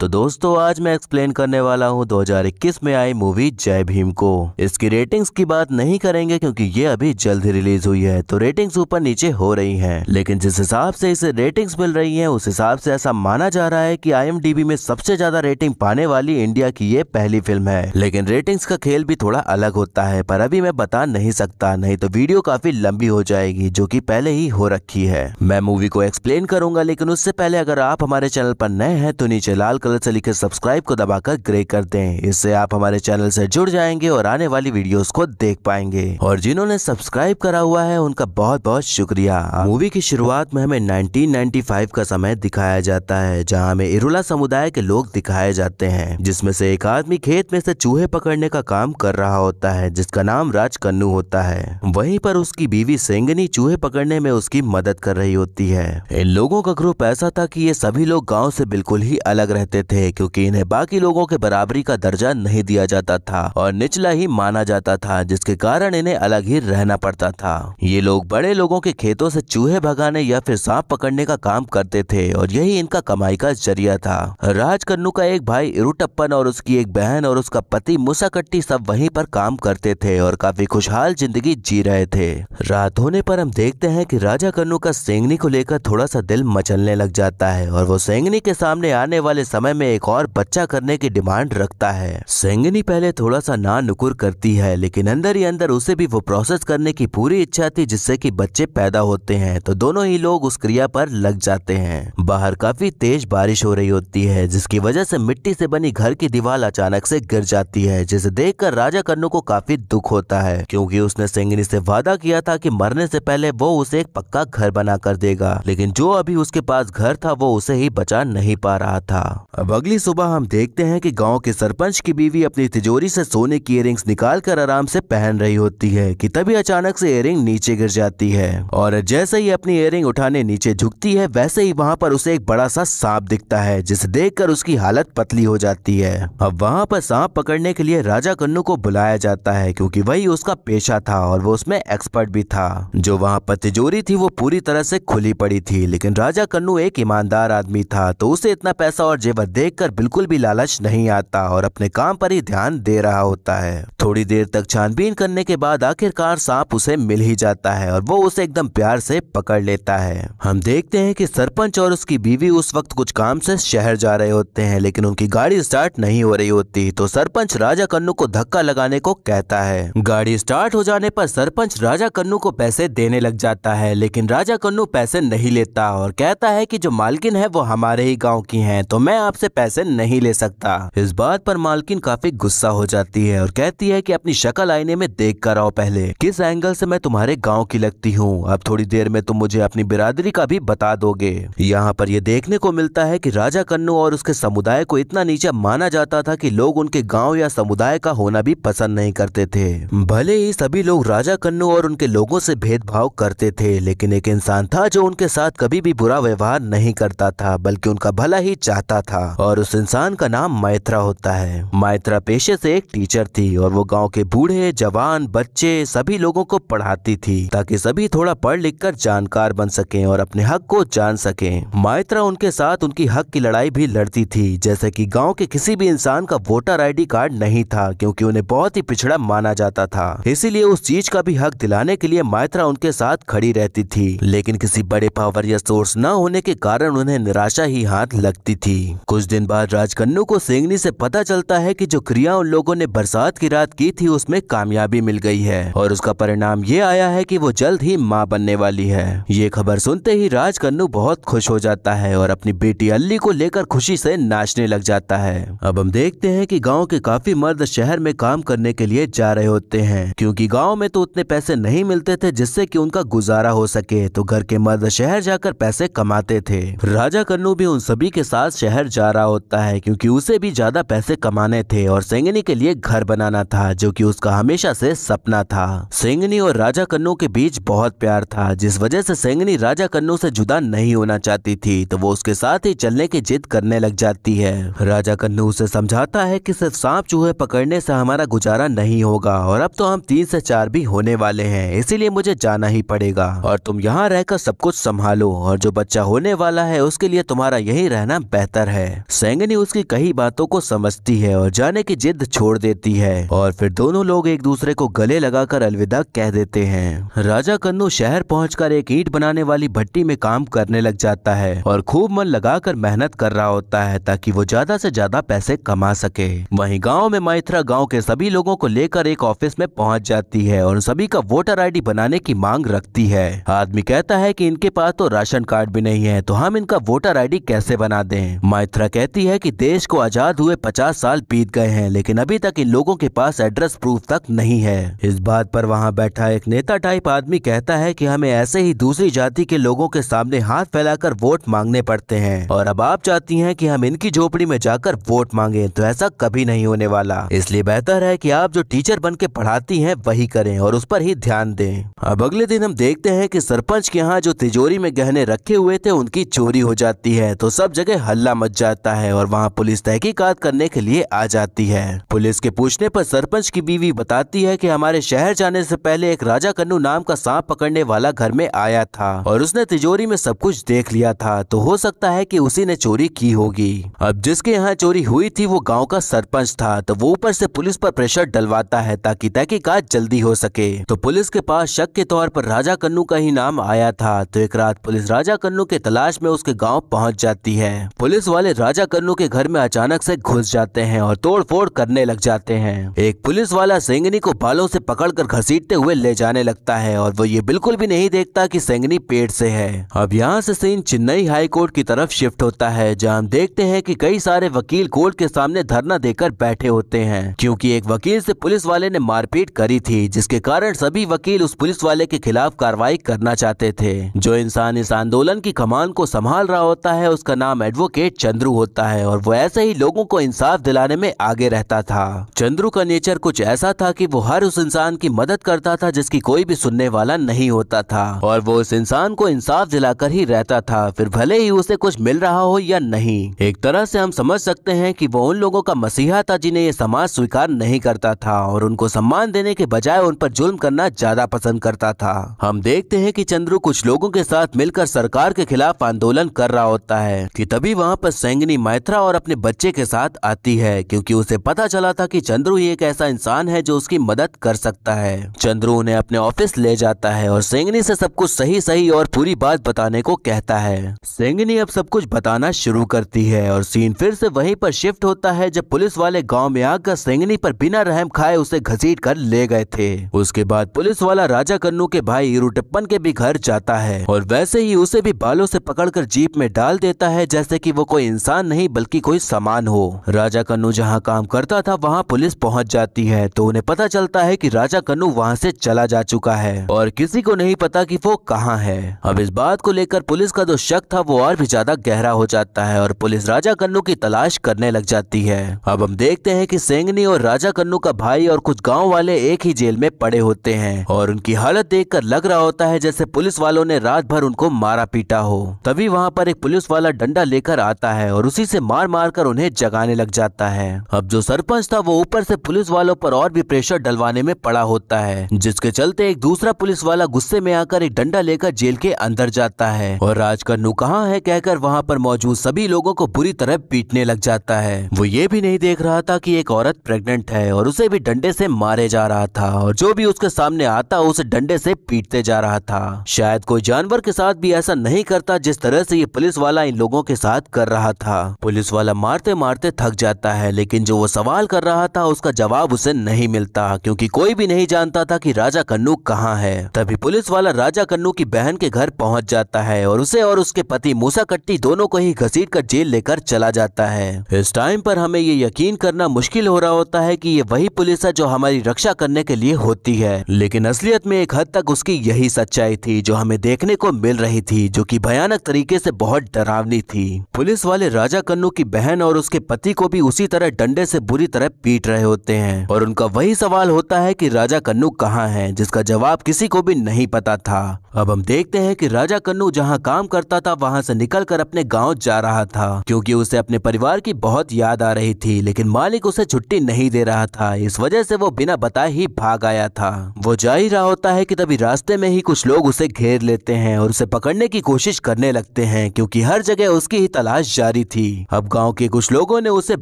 तो दोस्तों आज मैं एक्सप्लेन करने वाला हूँ 2021 में आई मूवी जय भीम को इसकी रेटिंग्स की बात नहीं करेंगे क्योंकि ये अभी जल्द ही रिलीज हुई है तो रेटिंग्स ऊपर नीचे हो रही हैं लेकिन जिस हिसाब से इसे रेटिंग्स मिल रही हैं उस हिसाब से ऐसा माना जा रहा है कि आई में सबसे ज्यादा रेटिंग पाने वाली इंडिया की ये पहली फिल्म है लेकिन रेटिंग्स का खेल भी थोड़ा अलग होता है पर अभी मैं बता नहीं सकता नहीं तो वीडियो काफी लंबी हो जाएगी जो की पहले ही हो रखी है मैं मूवी को एक्सप्लेन करूंगा लेकिन उससे पहले अगर आप हमारे चैनल पर नए हैं तो नीचे लाल कलर से लिखे सब्सक्राइब को दबाकर ग्रे कर दें इससे आप हमारे चैनल से जुड़ जाएंगे और आने वाली वीडियोस को देख पाएंगे और जिन्होंने सब्सक्राइब करा हुआ है उनका बहुत बहुत शुक्रिया मूवी की शुरुआत में हमें 1995 का समय दिखाया जाता है जहाँ हमें इरुला समुदाय के लोग दिखाए जाते हैं जिसमे से एक आदमी खेत में से चूहे पकड़ने का काम कर रहा होता है जिसका नाम राज कन्नू होता है वहीं पर उसकी बीवी सेंगनी चूहे पकड़ने में उसकी मदद कर रही होती है इन लोगों का ग्रुप ऐसा था कि ये सभी लोग गाँव से बिल्कुल ही अलग रहते करते थे क्योंकि इन्हें बाकी लोगों के बराबरी का दर्जा नहीं दिया जाता था और निचला ही माना जाता था जिसके कारण इन्हें अलग ही रहना पड़ता था ये लोग बड़े लोगों के खेतों से चूहे भगाने या फिर सांप पकड़ने का काम करते थे और यही इनका कमाई का जरिया था राजकन्नू का एक भाई इरुटप्पन और उसकी एक बहन और उसका पति मुसाकट्टी सब वहीं पर काम करते थे और काफी खुशहाल जिंदगी जी रहे थे रात होने पर हम देखते हैं कि राजा कन्नू का सेंगनी को लेकर थोड़ा सा दिल मचलने लग जाता है और वो सेंगनी के सामने आने वाले समय समय में एक और बच्चा करने की डिमांड रखता है सेंगनी पहले थोड़ा सा ना नुकुर करती है लेकिन अंदर ही अंदर उसे भी वो प्रोसेस करने की पूरी इच्छा थी जिससे कि बच्चे पैदा होते हैं तो दोनों ही लोग उस क्रिया पर लग जाते हैं बाहर काफी तेज बारिश हो रही होती है जिसकी वजह से मिट्टी से बनी घर की दीवार अचानक से गिर जाती है जिसे देखकर राजा कन्नू को काफी दुख होता है क्योंकि उसने सेंगनी से वादा किया था कि मरने से पहले वो उसे एक पक्का घर बना कर देगा लेकिन जो अभी उसके पास घर था वो उसे ही बचा नहीं पा रहा था अब अगली सुबह हम देखते हैं कि गांव के सरपंच की बीवी अपनी तिजोरी से सोने की इयरिंग्स निकाल कर आराम से पहन रही होती है कि तभी अचानक से इयरिंग नीचे गिर जाती है और जैसे ही अपनी इयरिंग उठाने नीचे झुकती है वैसे ही वहाँ पर उसे एक बड़ा सा सांप दिखता है जिसे देखकर उसकी हालत पतली हो जाती है अब वहाँ पर सांप पकड़ने के लिए राजा कन्नू को बुलाया जाता है क्यूँकी वही उसका पेशा था और वो उसमें एक्सपर्ट भी था जो वहाँ पर तिजोरी थी वो पूरी तरह से खुली पड़ी थी लेकिन राजा कन्नू एक ईमानदार आदमी था तो उसे इतना पैसा और जेब खबर देखकर बिल्कुल भी लालच नहीं आता और अपने काम पर ही ध्यान दे रहा होता है थोड़ी देर तक छानबीन करने के बाद आखिरकार सांप उसे मिल ही जाता है और वो उसे एकदम प्यार से पकड़ लेता है हम देखते हैं कि सरपंच और उसकी बीवी उस वक्त कुछ काम से शहर जा रहे होते हैं लेकिन उनकी गाड़ी स्टार्ट नहीं हो रही होती तो सरपंच राजा कन्नू को धक्का लगाने को कहता है गाड़ी स्टार्ट हो जाने पर सरपंच राजा कन्नू को पैसे देने लग जाता है लेकिन राजा कन्नू पैसे नहीं लेता और कहता है कि जो मालकिन है वो हमारे ही गाँव की है तो मैं आपसे पैसे नहीं ले सकता इस बात पर मालकिन काफी गुस्सा हो जाती है और कहती है कि अपनी शक्ल आईने में देख कर आओ पहले किस एंगल से मैं तुम्हारे गांव की लगती हूँ अब थोड़ी देर में तुम मुझे अपनी बिरादरी का भी बता दोगे यहाँ पर यह देखने को मिलता है की राजा कन्नू और उसके समुदाय को इतना नीचा माना जाता था की लोग उनके गाँव या समुदाय का होना भी पसंद नहीं करते थे भले ही सभी लोग राजा कन्नू और उनके लोगों से भेदभाव करते थे लेकिन एक इंसान था जो उनके साथ कभी भी बुरा व्यवहार नहीं करता था बल्कि उनका भला ही चाहता था था और उस इंसान का नाम माइत्रा होता है माइत्रा पेशे से एक टीचर थी और वो गाँव के बूढ़े जवान बच्चे सभी लोगों को पढ़ाती थी ताकि सभी थोड़ा पढ़ लिख कर जानकार बन सके और अपने हक को जान सके माइत्रा उनके साथ उनकी हक की लड़ाई भी लड़ती थी जैसे कि गांव के किसी भी इंसान का वोटर डी कार्ड नहीं था क्योंकि उन्हें बहुत ही पिछड़ा माना जाता था इसीलिए उस चीज का भी हक दिलाने के लिए माइत्रा उनके साथ खड़ी रहती थी लेकिन किसी बड़े पावर या सोर्स न होने के कारण उन्हें निराशा ही हाथ लगती थी कुछ दिन बाद राजकन्नू को सेंगनी से पता चलता है कि जो क्रिया उन लोगों ने बरसात की रात की थी उसमें कामयाबी मिल गई है और उसका परिणाम ये आया है कि वो जल्द ही माँ बनने वाली है ये खबर सुनते ही राजकन्नू बहुत खुश हो जाता है और अपनी बेटी अल्ली को लेकर खुशी से नाचने लग जाता है अब हम देखते हैं कि गांव के काफी मर्द शहर में काम करने के लिए जा रहे होते हैं क्योंकि गांव में तो उतने पैसे नहीं मिलते थे जिससे कि उनका गुजारा हो सके तो घर के मर्द शहर जाकर पैसे कमाते थे राजा कन्नू भी उन सभी के साथ शहर रहा होता है क्योंकि उसे भी ज़्यादा पैसे कमाने थे और सेंगनी के लिए घर बनाना था जो कि उसका हमेशा से सपना था सेंगनी और राजा कन्नू के बीच बहुत प्यार था जिस वजह से सेंगनी राजा कन्नू से जुदा नहीं होना चाहती थी तो वो उसके साथ ही चलने की जिद करने लग जाती है राजा कन्नू उसे समझाता है की सिर्फ सांप चूहे पकड़ने से हमारा गुजारा नहीं होगा और अब तो हम तीन से चार भी होने वाले हैं इसीलिए मुझे जाना ही पड़ेगा और तुम यहाँ रहकर सब कुछ संभालो और जो बच्चा होने वाला है उसके लिए तुम्हारा यही रहना बेहतर है है सैंगनी उसकी कई बातों को समझती है और जाने की जिद छोड़ देती है और फिर दोनों लोग एक दूसरे को गले लगाकर अलविदा कह देते हैं राजा कन्नु शहर पहुंचकर एक ईट बनाने वाली भट्टी में काम करने लग जाता है और खूब मन लगाकर मेहनत कर रहा होता है ताकि वो ज्यादा से ज्यादा पैसे कमा सके वहीं गांव में माइथरा गांव के सभी लोगों को लेकर एक ऑफिस में पहुंच जाती है और सभी का वोटर आईडी बनाने की मांग रखती है आदमी कहता है कि इनके पास तो राशन कार्ड भी नहीं है तो हम इनका वोटर आईडी कैसे बना दें माइथरा पाथरा कहती है कि देश को आजाद हुए 50 साल बीत गए हैं लेकिन अभी तक इन लोगों के पास एड्रेस प्रूफ तक नहीं है इस बात पर वहाँ बैठा एक नेता टाइप आदमी कहता है कि हमें ऐसे ही दूसरी जाति के लोगों के सामने हाथ फैलाकर वोट मांगने पड़ते हैं और अब आप चाहती है की हम इनकी झोपड़ी में जाकर वोट मांगे तो ऐसा कभी नहीं होने वाला इसलिए बेहतर है की आप जो टीचर बन के पढ़ाती है वही करें और उस पर ही ध्यान दें अब अगले दिन हम देखते हैं की सरपंच के यहाँ जो तिजोरी में गहने रखे हुए थे उनकी चोरी हो जाती है तो सब जगह हल्ला मच जाता जाता है और वहाँ पुलिस तहकीकात करने के लिए आ जाती है पुलिस के पूछने पर सरपंच की बीवी बताती है कि हमारे शहर जाने से पहले एक राजा कन्नू नाम का सांप पकड़ने वाला घर में आया था और उसने तिजोरी में सब कुछ देख लिया था तो हो सकता है कि उसी ने चोरी की होगी अब जिसके यहाँ चोरी हुई थी वो गाँव का सरपंच था तो वो ऊपर से पुलिस पर प्रेशर डलवाता है ताकि तहकीकात जल्दी हो सके तो पुलिस के पास शक के तौर पर राजा कन्नू का ही नाम आया था तो एक रात पुलिस राजा कन्नू के तलाश में उसके गाँव पहुँच जाती है पुलिस वाले वाले राजा कन्नू के घर में अचानक से घुस जाते हैं और तोड़फोड़ करने लग जाते हैं एक पुलिस वाला सेंगनी को बालों से पकड़कर घसीटते हुए ले जाने लगता है और वो ये बिल्कुल भी नहीं देखता कि सेंगनी पेट से है अब यहाँ से सीन चेन्नई हाई कोर्ट की तरफ शिफ्ट होता है जहाँ हम देखते हैं कि कई सारे वकील कोर्ट के सामने धरना देकर बैठे होते हैं क्योंकि एक वकील से पुलिस वाले ने मारपीट करी थी जिसके कारण सभी वकील उस पुलिस वाले के खिलाफ कार्रवाई करना चाहते थे जो इंसान इस आंदोलन की कमान को संभाल रहा होता है उसका नाम एडवोकेट चंद चंद्रू होता है और वो ऐसे ही लोगों को इंसाफ दिलाने में आगे रहता था चंद्रू का नेचर कुछ ऐसा था कि वो हर उस इंसान की मदद करता था जिसकी कोई भी सुनने वाला नहीं होता था और वो उस इंसान को इंसाफ दिलाकर ही रहता था फिर भले ही उसे कुछ मिल रहा हो या नहीं एक तरह से हम समझ सकते हैं कि वो उन लोगों का मसीहा था जिन्हें ये समाज स्वीकार नहीं करता था और उनको सम्मान देने के बजाय उन पर जुल्म करना ज्यादा पसंद करता था हम देखते हैं कि चंद्रू कुछ लोगों के साथ मिलकर सरकार के खिलाफ आंदोलन कर रहा होता है कि तभी वहाँ पर संगिनी मैत्रा और अपने बच्चे के साथ आती है क्योंकि उसे पता चला था कि चंद्रू ही एक ऐसा इंसान है जो उसकी मदद कर सकता है चंद्रू उन्हें अपने ऑफिस ले जाता है और सेंगनी से सब कुछ सही सही और पूरी बात बताने को कहता है सेंगनी अब सब कुछ बताना शुरू करती है और सीन फिर से वहीं पर शिफ्ट होता है जब पुलिस वाले गाँव में आकर सेंगनी पर बिना रहम खाए उसे घसीट कर ले गए थे उसके बाद पुलिस वाला राजा कन्नू के भाई इरुटप्पन के भी घर जाता है और वैसे ही उसे भी बालों से पकड़कर जीप में डाल देता है जैसे कि वो कोई इंसान नहीं बल्कि कोई सामान हो राजा कन्नू जहाँ काम करता था वहाँ पुलिस पहुँच जाती है तो उन्हें पता चलता है की राजा कन्नू वहाँ ऐसी चला जा चुका है और किसी को नहीं पता की वो कहाँ है अब इस बात को लेकर पुलिस का जो शक था वो और भी ज्यादा गहरा हो जाता है और पुलिस राजा कन्नू की तलाश करने लग जाती है अब हम देखते हैं कि सेंगनी और राजा कन्नू का भाई और कुछ गाँव वाले एक ही जेल में पड़े होते हैं और उनकी हालत देखकर लग रहा होता है जैसे पुलिस वालों ने रात भर उनको मारा पीटा हो तभी वहाँ पर एक पुलिस वाला डंडा लेकर आता है है और उसी से मार मार कर उन्हें जगाने लग जाता है अब जो सरपंच था वो ऊपर से पुलिस वालों पर और भी प्रेशर डलवाने में पड़ा होता है जिसके चलते एक दूसरा पुलिस वाला गुस्से में आकर एक डंडा लेकर जेल के अंदर जाता है और राजकन्नू कहाँ है कहकर वहाँ पर मौजूद सभी लोगों को बुरी तरह पीटने लग जाता है वो ये भी नहीं देख रहा था की एक औरत प्रेगनेंट है और उसे भी डंडे से मारे जा रहा था और जो भी उसके सामने आता उसे डंडे से पीटते जा रहा था शायद कोई जानवर के साथ भी ऐसा नहीं करता जिस तरह से ये पुलिस वाला इन लोगों के साथ कर रहा था पुलिस वाला मारते मारते थक जाता है लेकिन जो वो सवाल कर रहा था उसका जवाब उसे नहीं मिलता क्योंकि कोई भी नहीं जानता था कि राजा कन्नू कहाँ है तभी पुलिस वाला राजा कन्नू की बहन के घर पहुंच जाता है और उसे और उसके पति मूसा कट्टी दोनों को ही घसीट कर जेल लेकर चला जाता है इस टाइम पर हमें ये यकीन करना मुश्किल हो रहा होता है की ये वही पुलिस है जो हमारी रक्षा करने के लिए होती है लेकिन असलियत में एक हद तक उसकी यही सच्चाई थी जो हमें देखने को मिल रही थी जो की भयानक तरीके से बहुत डरावनी थी पुलिस वाले राजा कन्नू की बहन और उसके पति को भी उसी तरह डंडे से बुरी तरह पीट रहे होते हैं और उनका वही सवाल होता है कि राजा कन्नू कहाँ है जिसका जवाब किसी को भी नहीं पता था अब हम देखते हैं कि राजा कन्नू जहाँ काम करता था वहाँ से निकलकर अपने गाँव जा रहा था क्योंकि उसे अपने परिवार की बहुत याद आ रही थी लेकिन मालिक उसे छुट्टी नहीं दे रहा था इस वजह से वो बिना बताए ही भाग आया था वो जा ही रहा होता है की तभी रास्ते में ही कुछ लोग उसे घेर लेते हैं और उसे पकड़ने की कोशिश करने लगते हैं क्योंकि हर जगह उसकी ही तलाश जारी रही थी अब गाँव के कुछ लोगों ने उसे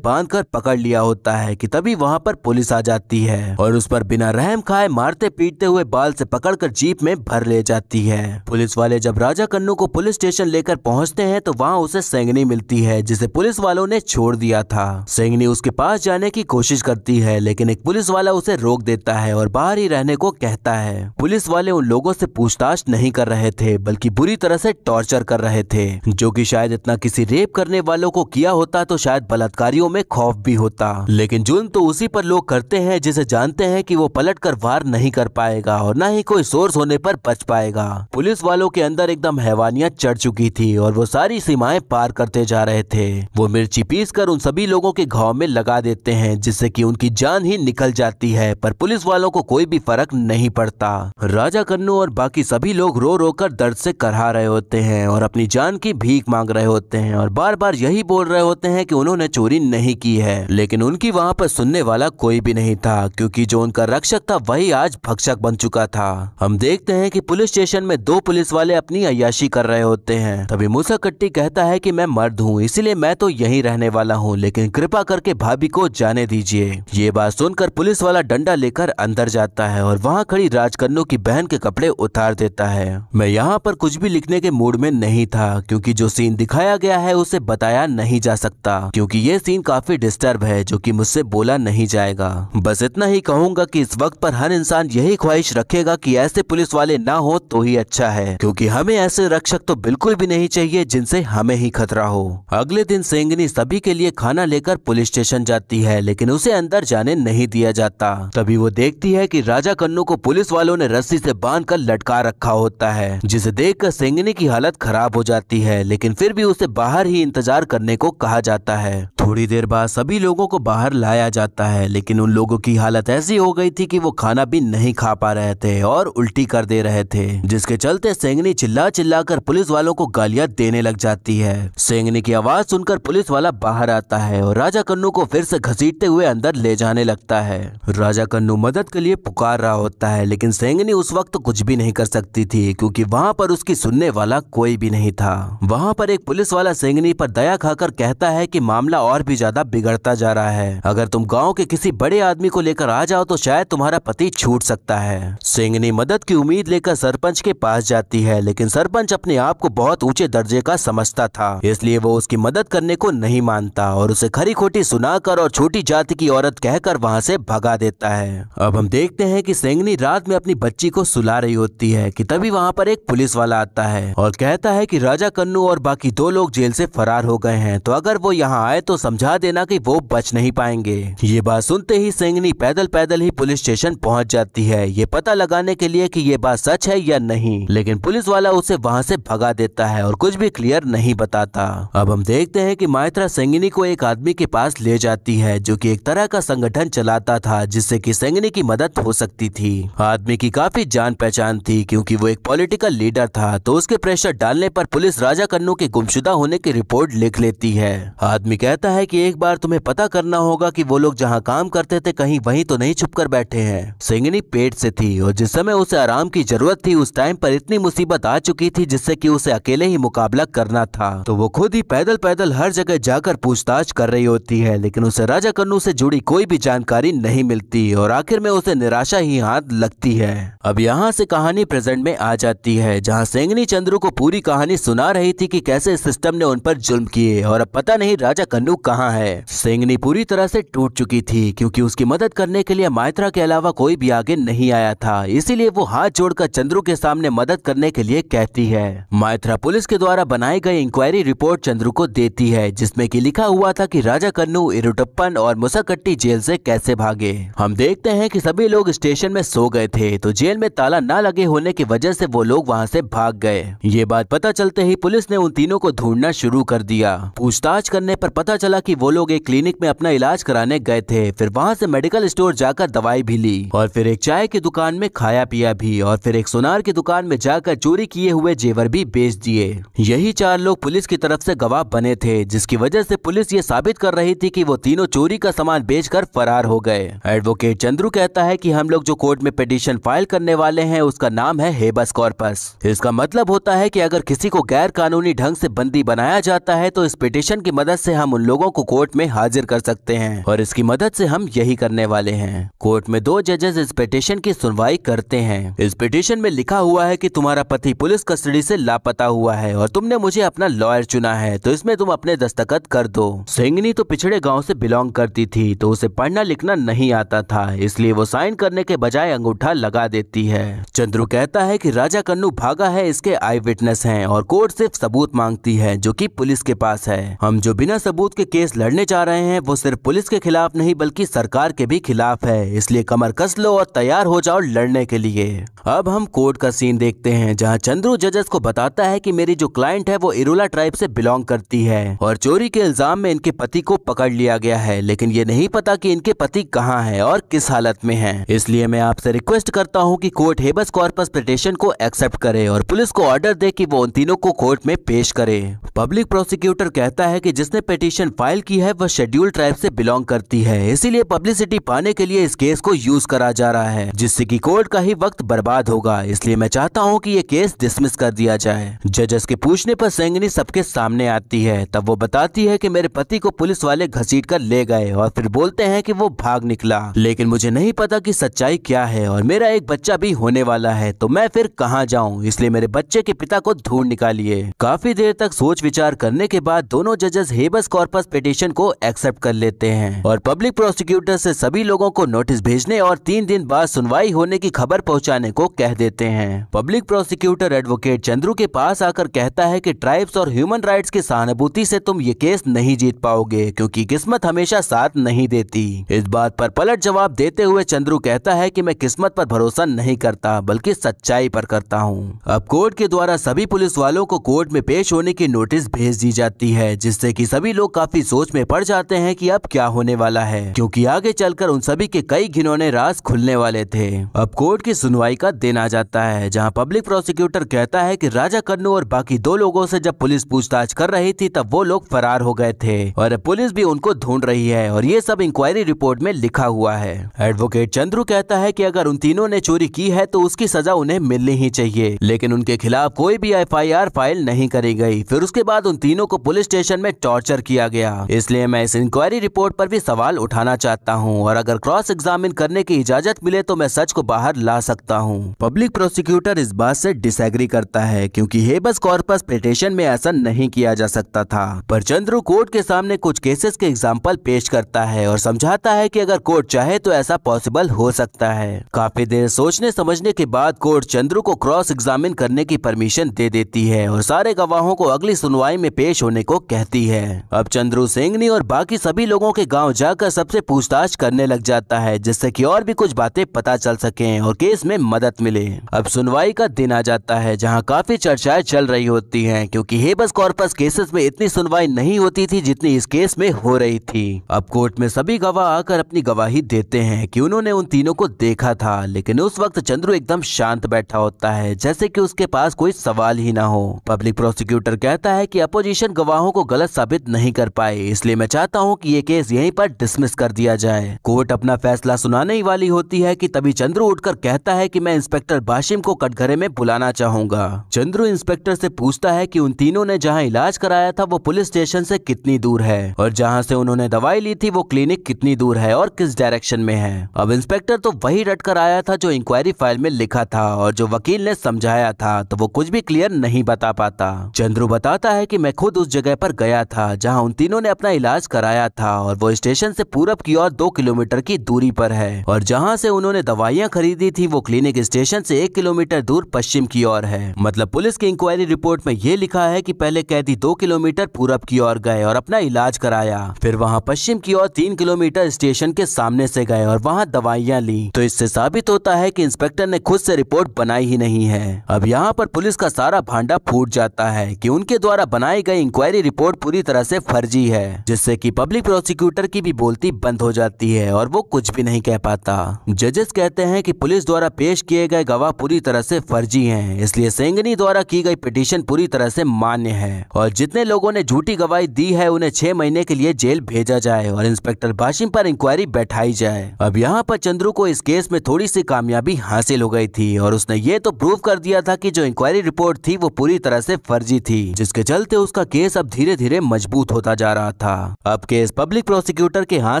बांध कर पकड़ लिया होता है की तभी वहाँ पर पुलिस आ जाती है और उस पर बिना रहम खाए मारते पीटते हुए बाल से पकड़कर जीप में भर ले जाती है पुलिस वाले जब राजा कन्नू को पुलिस स्टेशन लेकर पहुंचते हैं तो वहां उसे सेंगनी मिलती है जिसे पुलिस वालों ने छोड़ दिया था सेंगनी उसके पास जाने की कोशिश करती है लेकिन एक पुलिस वाला उसे रोक देता है और बाहर ही रहने को कहता है पुलिस वाले उन लोगों से पूछताछ नहीं कर रहे थे बल्कि बुरी तरह से टॉर्चर कर रहे थे जो कि शायद इतना किसी रेप करने वालों को किया होता तो शायद बलात्कारियों में खौफ भी होता लेकिन जुल्म तो उसी पर लोग करते हैं जिसे जानते हैं कि वो पलट कर वार नहीं कर पाएगा और न ही कोई सोर्स होने पर बच पाएगा पुलिस वालों के अंदर एकदम हैवानियत चढ़ चुकी थी और वो सारी सीमाएं पार करते जा रहे थे वो मिर्ची पीस कर उन सभी लोगों के घाव में लगा देते हैं जिससे की उनकी जान ही निकल जाती है पर पुलिस वालों को कोई भी फर्क नहीं पड़ता राजा कन्नू और बाकी सभी लोग रो रो कर दर्द से करहा रहे होते हैं और अपनी जान की भीख मांग रहे होते हैं और बार बार बार यही बोल रहे होते हैं कि उन्होंने चोरी नहीं की है लेकिन उनकी वहाँ पर सुनने वाला कोई भी नहीं था क्योंकि जो उनका रक्षक था वही आज भक्षक बन चुका था हम देखते हैं कि पुलिस स्टेशन में दो पुलिस वाले अपनी अयाशी कर रहे होते हैं तभी मूसा कट्टी कहता है की मैं मर्द हूँ इसीलिए मैं तो यही रहने वाला हूँ लेकिन कृपा करके भाभी को जाने दीजिए ये बात सुनकर पुलिस वाला डंडा लेकर अंदर जाता है और वहाँ खड़ी राजकन्नों की बहन के कपड़े उतार देता है मैं यहाँ पर कुछ भी लिखने के मूड में नहीं था क्योंकि जो सीन दिखाया गया है उसे बताया नहीं जा सकता क्योंकि ये सीन काफी डिस्टर्ब है जो कि मुझसे बोला नहीं जाएगा बस इतना ही कहूंगा कि इस वक्त पर हर इंसान यही ख्वाहिश रखेगा कि ऐसे पुलिस वाले ना हो तो ही अच्छा है क्योंकि हमें ऐसे रक्षक तो बिल्कुल भी नहीं चाहिए जिनसे हमें ही खतरा हो अगले दिन सेंगनी सभी के लिए खाना लेकर पुलिस स्टेशन जाती है लेकिन उसे अंदर जाने नहीं दिया जाता तभी वो देखती है की राजा कन्नू को पुलिस वालों ने रस्सी ऐसी बांध लटका रखा होता है जिसे देख कर की हालत खराब हो जाती है लेकिन फिर भी उसे बाहर ही इंतजार इंतजार करने को कहा जाता है थोड़ी देर बाद सभी लोगों को बाहर लाया जाता है लेकिन उन लोगों की हालत ऐसी हो गई थी कि वो खाना भी नहीं खा पा रहे थे और उल्टी कर दे रहे थे जिसके चलते सेंगनी चिल्ला चिल्ला कर पुलिस वालों को गालियां देने लग जाती है सेंगनी की आवाज सुनकर पुलिस वाला बाहर आता है और राजा कन्नू को फिर से घसीटते हुए अंदर ले जाने लगता है राजा कन्नू मदद के लिए पुकार रहा होता है लेकिन सेंगनी उस वक्त कुछ भी नहीं कर सकती थी क्योंकि वहाँ पर उसकी सुनने वाला कोई भी नहीं था वहाँ पर एक पुलिस वाला सेंगनी पर दया खाकर कहता है की मामला और और भी ज्यादा बिगड़ता जा रहा है अगर तुम गाँव के किसी बड़े आदमी को लेकर आ जाओ तो शायद तुम्हारा पति छूट सकता है सिंगनी मदद की उम्मीद लेकर सरपंच के पास जाती है लेकिन सरपंच अपने आप को बहुत ऊंचे दर्जे का समझता था इसलिए वो उसकी मदद करने को नहीं मानता और उसे खरी खोटी सुनाकर और छोटी जाति की औरत कहकर वहाँ से भगा देता है अब हम देखते हैं कि सेंगनी रात में अपनी बच्ची को सुला रही होती है कि तभी वहाँ पर एक पुलिस वाला आता है और कहता है कि राजा कन्नू और बाकी दो लोग जेल से फरार हो गए हैं तो अगर वो यहाँ आए तो समझा देना कि वो बच नहीं पाएंगे ये बात सुनते ही सिंगनी पैदल पैदल ही पुलिस स्टेशन पहुंच जाती है ये पता लगाने के लिए कि ये बात सच है या नहीं लेकिन पुलिस वाला उसे वहाँ से भगा देता है और कुछ भी क्लियर नहीं बताता अब हम देखते हैं कि मायत्रा सिंगनी को एक आदमी के पास ले जाती है जो की एक तरह का संगठन चलाता था जिससे की सिंगनी की मदद हो सकती थी आदमी की काफी जान पहचान थी क्योंकि वो एक पॉलिटिकल लीडर था तो उसके प्रेशर डालने पर पुलिस राजा कन्नू के गुमशुदा होने की रिपोर्ट लिख लेती है आदमी कहता है है कि एक बार तुम्हें पता करना होगा कि वो लोग जहाँ काम करते थे कहीं वहीं तो नहीं छुप कर बैठे हैं सिंगनी पेट से थी और जिस समय उसे आराम की जरूरत थी उस टाइम पर इतनी मुसीबत आ चुकी थी जिससे कि उसे अकेले ही मुकाबला करना था तो वो खुद ही पैदल पैदल हर जगह जाकर पूछताछ कर रही होती है लेकिन उसे राजा कन्नू से जुड़ी कोई भी जानकारी नहीं मिलती और आखिर में उसे निराशा ही हाथ लगती है अब यहाँ से कहानी प्रेजेंट में आ जाती है जहाँ सेंगनी चंद्रू को पूरी कहानी सुना रही थी कि कैसे सिस्टम ने उन पर जुल्म किए और अब पता नहीं राजा कन्नू कहाँ है सिंगनी पूरी तरह से टूट चुकी थी क्योंकि उसकी मदद करने के लिए मायत्रा के अलावा कोई भी आगे नहीं आया था इसीलिए वो हाथ जोड़कर चंद्रू के सामने मदद करने के लिए कहती है मायत्रा पुलिस के द्वारा बनाई गई इंक्वायरी रिपोर्ट चंद्रू को देती है जिसमे की लिखा हुआ था की राजा कन्नू इरुटप्पन और मुसाकट्टी जेल ऐसी कैसे भागे हम देखते हैं की सभी लोग स्टेशन में सो गए थे तो जेल में ताला न लगे होने की वजह ऐसी वो लोग वहाँ ऐसी भाग गए ये बात पता चलते ही पुलिस ने उन तीनों को ढूंढना शुरू कर दिया पूछताछ करने पर पता चल चला कि वो लोग एक क्लिनिक में अपना इलाज कराने गए थे फिर वहाँ से मेडिकल स्टोर जाकर दवाई भी ली और फिर एक चाय की दुकान में खाया पिया भी और फिर एक सोनार की दुकान में जाकर चोरी किए हुए जेवर भी बेच दिए यही चार लोग पुलिस की तरफ से गवाह बने थे जिसकी वजह से पुलिस ये साबित कर रही थी कि वो तीनों चोरी का सामान बेचकर फरार हो गए एडवोकेट चंद्रू कहता है कि हम लोग जो कोर्ट में पिटिशन फाइल करने वाले हैं उसका नाम है हेबस कॉर्पस इसका मतलब होता है कि अगर किसी को गैर कानूनी ढंग से बंदी बनाया जाता है तो इस पिटिशन की मदद से हम उन लोग लोगों को कोर्ट में हाजिर कर सकते हैं और इसकी मदद से हम यही करने वाले हैं कोर्ट में दो जजेस इस पिटिशन की सुनवाई करते हैं इस पिटिशन में लिखा हुआ है कि तुम्हारा पति पुलिस कस्टडी से लापता हुआ है और तुमने मुझे अपना लॉयर चुना है तो इसमें तुम अपने दस्तखत कर दो सिंगनी तो पिछड़े गाँव ऐसी बिलोंग करती थी तो उसे पढ़ना लिखना नहीं आता था इसलिए वो साइन करने के बजाय अंगूठा लगा देती है चंद्रू कहता है की राजा कन्नू भागा है इसके आई विटनेस है और कोर्ट सिर्फ सबूत मांगती है जो की पुलिस के पास है हम जो बिना सबूत के केस लड़ने जा रहे हैं वो सिर्फ पुलिस के खिलाफ नहीं बल्कि सरकार के भी खिलाफ है इसलिए कमर कस लो और तैयार हो जाओ लड़ने के लिए अब हम कोर्ट का सीन देखते हैं जहाँ चंद्रू जजेस को बताता है की मेरी जो क्लाइंट है वो इरोला ट्राइब ऐसी बिलोंग करती है और चोरी के इल्जाम में इनके पति को पकड़ लिया गया है लेकिन ये नहीं पता की इनके पति कहाँ है और किस हालत में है इसलिए मैं आपसे रिक्वेस्ट करता हूँ की कोर्ट हेबस कॉर्पस पिटिशन को एक्सेप्ट करे और पुलिस को ऑर्डर दे की वो उन तीनों को कोर्ट में पेश करे पब्लिक प्रोसिक्यूटर कहता है की जिसने पिटिशन फाइल की है वह शेड्यूल ट्राइब से बिलोंग करती है इसीलिए पब्लिसिटी पाने के लिए इस केस को यूज करा जा रहा है जिससे की कोर्ट का ही वक्त बर्बाद होगा इसलिए मैं चाहता हूँ की ये केस डिसमिस कर दिया जाए जजेस के पूछने पर सेंगनी सबके सामने आती है तब वो बताती है की मेरे पति को पुलिस वाले घसीट कर ले गए और फिर बोलते है की वो भाग निकला लेकिन मुझे नहीं पता की सच्चाई क्या है और मेरा एक बच्चा भी होने वाला है तो मैं फिर कहाँ जाऊँ इसलिए मेरे बच्चे के पिता को ढूंढ निकालिए काफी देर तक सोच विचार करने के बाद दोनों जजेस हेबस कॉर्पस पास पिटीशन को एक्सेप्ट कर लेते हैं और पब्लिक प्रोसिक्यूटर से सभी लोगों को नोटिस भेजने और तीन दिन बाद सुनवाई होने की खबर पहुंचाने को कह देते हैं पब्लिक प्रोसिक्यूटर एडवोकेट चंद्रू के पास आकर कहता है कि ट्राइब्स और ह्यूमन राइट्स की सहानुभूति से तुम ये केस नहीं जीत पाओगे क्योंकि किस्मत हमेशा साथ नहीं देती इस बात पर पलट जवाब देते हुए चंद्रू कहता है कि मैं किस्मत पर भरोसा नहीं करता बल्कि सच्चाई पर करता हूँ अब कोर्ट के द्वारा सभी पुलिस वालों को कोर्ट में पेश होने की नोटिस भेज दी जाती है जिससे की सभी लोग काफी काफी सोच में पड़ जाते हैं कि अब क्या होने वाला है क्योंकि आगे चलकर उन सभी के कई घिनौने राज खुलने वाले थे अब कोर्ट की सुनवाई का दिन आ जाता है जहाँ पब्लिक प्रोसिक्यूटर कहता है की राजा कन्नू और बाकी दो लोगों से जब पुलिस पूछताछ कर रही थी तब वो लोग फरार हो गए थे और पुलिस भी उनको ढूंढ रही है और ये सब इंक्वायरी रिपोर्ट में लिखा हुआ है एडवोकेट चंद्रू कहता है की अगर उन तीनों ने चोरी की है तो उसकी सजा उन्हें मिलनी ही चाहिए लेकिन उनके खिलाफ कोई भी एफ फाइल नहीं करी गयी फिर उसके बाद उन तीनों को पुलिस स्टेशन में टॉर्चर किया गया गया इसलिए मैं इस इंक्वायरी रिपोर्ट पर भी सवाल उठाना चाहता हूँ और अगर क्रॉस एग्जामिन करने की इजाजत मिले तो मैं सच को बाहर ला सकता हूँ पब्लिक प्रोसिक्यूटर इस बात ऐसी डिसग्री करता है क्यूँकी हेबस कॉर्पस पिटेशन में ऐसा नहीं किया जा सकता था पर चंद्रू कोर्ट के सामने कुछ केसेस के एग्जाम्पल पेश करता है और समझाता है की अगर कोर्ट चाहे तो ऐसा पॉसिबल हो सकता है काफी देर सोचने समझने के बाद कोर्ट चंद्रू को क्रॉस एग्जामिन करने की परमिशन दे देती है और सारे गवाहों को अगली सुनवाई में पेश होने को कहती है अब चंद्र चंद्रू सिंगनी और बाकी सभी लोगों के गाँव जाकर सबसे पूछताछ करने लग जाता है जिससे की और भी कुछ बातें पता चल सके और केस में मदद मिले अब सुनवाई का दिन आ जाता है जहाँ काफी चर्चाएं चल रही होती है क्यूँकी हेबस कॉर्पस केसेस में इतनी सुनवाई नहीं होती थी जितनी इस केस में हो रही थी अब कोर्ट में सभी गवाह आकर अपनी गवाही देते हैं की उन्होंने उन तीनों को देखा था लेकिन उस वक्त चंद्रू एकदम शांत बैठा होता है जैसे की उसके पास कोई सवाल ही ना हो पब्लिक प्रोसिक्यूटर कहता है की अपोजिशन गवाहों को गलत साबित नहीं कर पाए पाए इसलिए मैं चाहता हूँ की ये केस यहीं पर डिसमिस कर दिया जाए कोर्ट अपना फैसला सुनाने ही वाली होती है की तभी चंद्र उठकर कहता है की मैं इंस्पेक्टर बाशिम को कटघरे में बुलाना चाहूंगा चंद्र इंस्पेक्टर से पूछता है की उन तीनों ने जहाँ इलाज कराया था वो पुलिस स्टेशन से कितनी दूर है और जहाँ से उन्होंने दवाई ली थी वो क्लिनिक कितनी दूर है और किस डायरेक्शन में है अब इंस्पेक्टर तो वही रट कर आया था जो इंक्वायरी फाइल में लिखा था और जो वकील ने समझाया था तो वो कुछ भी क्लियर नहीं बता पाता चंद्रू बताता है कि मैं खुद उस जगह पर गया था जहाँ उन जिन्होंने अपना इलाज कराया था और वो स्टेशन से पूरब की ओर दो किलोमीटर की दूरी पर है और जहाँ से उन्होंने दवाइयाँ खरीदी थी वो क्लिनिक स्टेशन से एक किलोमीटर दूर पश्चिम की ओर है मतलब पुलिस की इंक्वायरी रिपोर्ट में ये लिखा है की पहले कैदी दो किलोमीटर पूरब की ओर गए और अपना इलाज कराया फिर वहाँ पश्चिम की ओर तीन किलोमीटर स्टेशन के सामने ऐसी गए और वहाँ दवाइयाँ ली तो इससे साबित होता है की इंस्पेक्टर ने खुद ऐसी रिपोर्ट बनाई ही नहीं है अब यहाँ पर पुलिस का सारा भांडा फूट जाता है कि उनके द्वारा बनाई गई इंक्वायरी रिपोर्ट पूरी तरह से फर्जी भेजी है जिससे कि पब्लिक प्रोसिक्यूटर की भी बोलती बंद हो जाती है और वो कुछ भी नहीं कह पाता जजेस कहते हैं कि पुलिस द्वारा पेश किए गए गवाह पूरी तरह से फर्जी हैं इसलिए सेंगनी द्वारा की गई पिटीशन पूरी तरह से मान्य है और जितने लोगों ने झूठी गवाही दी है उन्हें छह महीने के लिए जेल भेजा जाए और इंस्पेक्टर बाशिम पर इंक्वायरी बैठाई जाए अब यहाँ पर चंद्रू को इस केस में थोड़ी सी कामयाबी हासिल हो गई थी और उसने ये तो प्रूव कर दिया था की जो इंक्वायरी रिपोर्ट थी वो पूरी तरह से फर्जी थी जिसके चलते उसका केस अब धीरे धीरे मजबूत होता जा जा रहा था अब केस पब्लिक प्रोसिक्यूटर के हाथ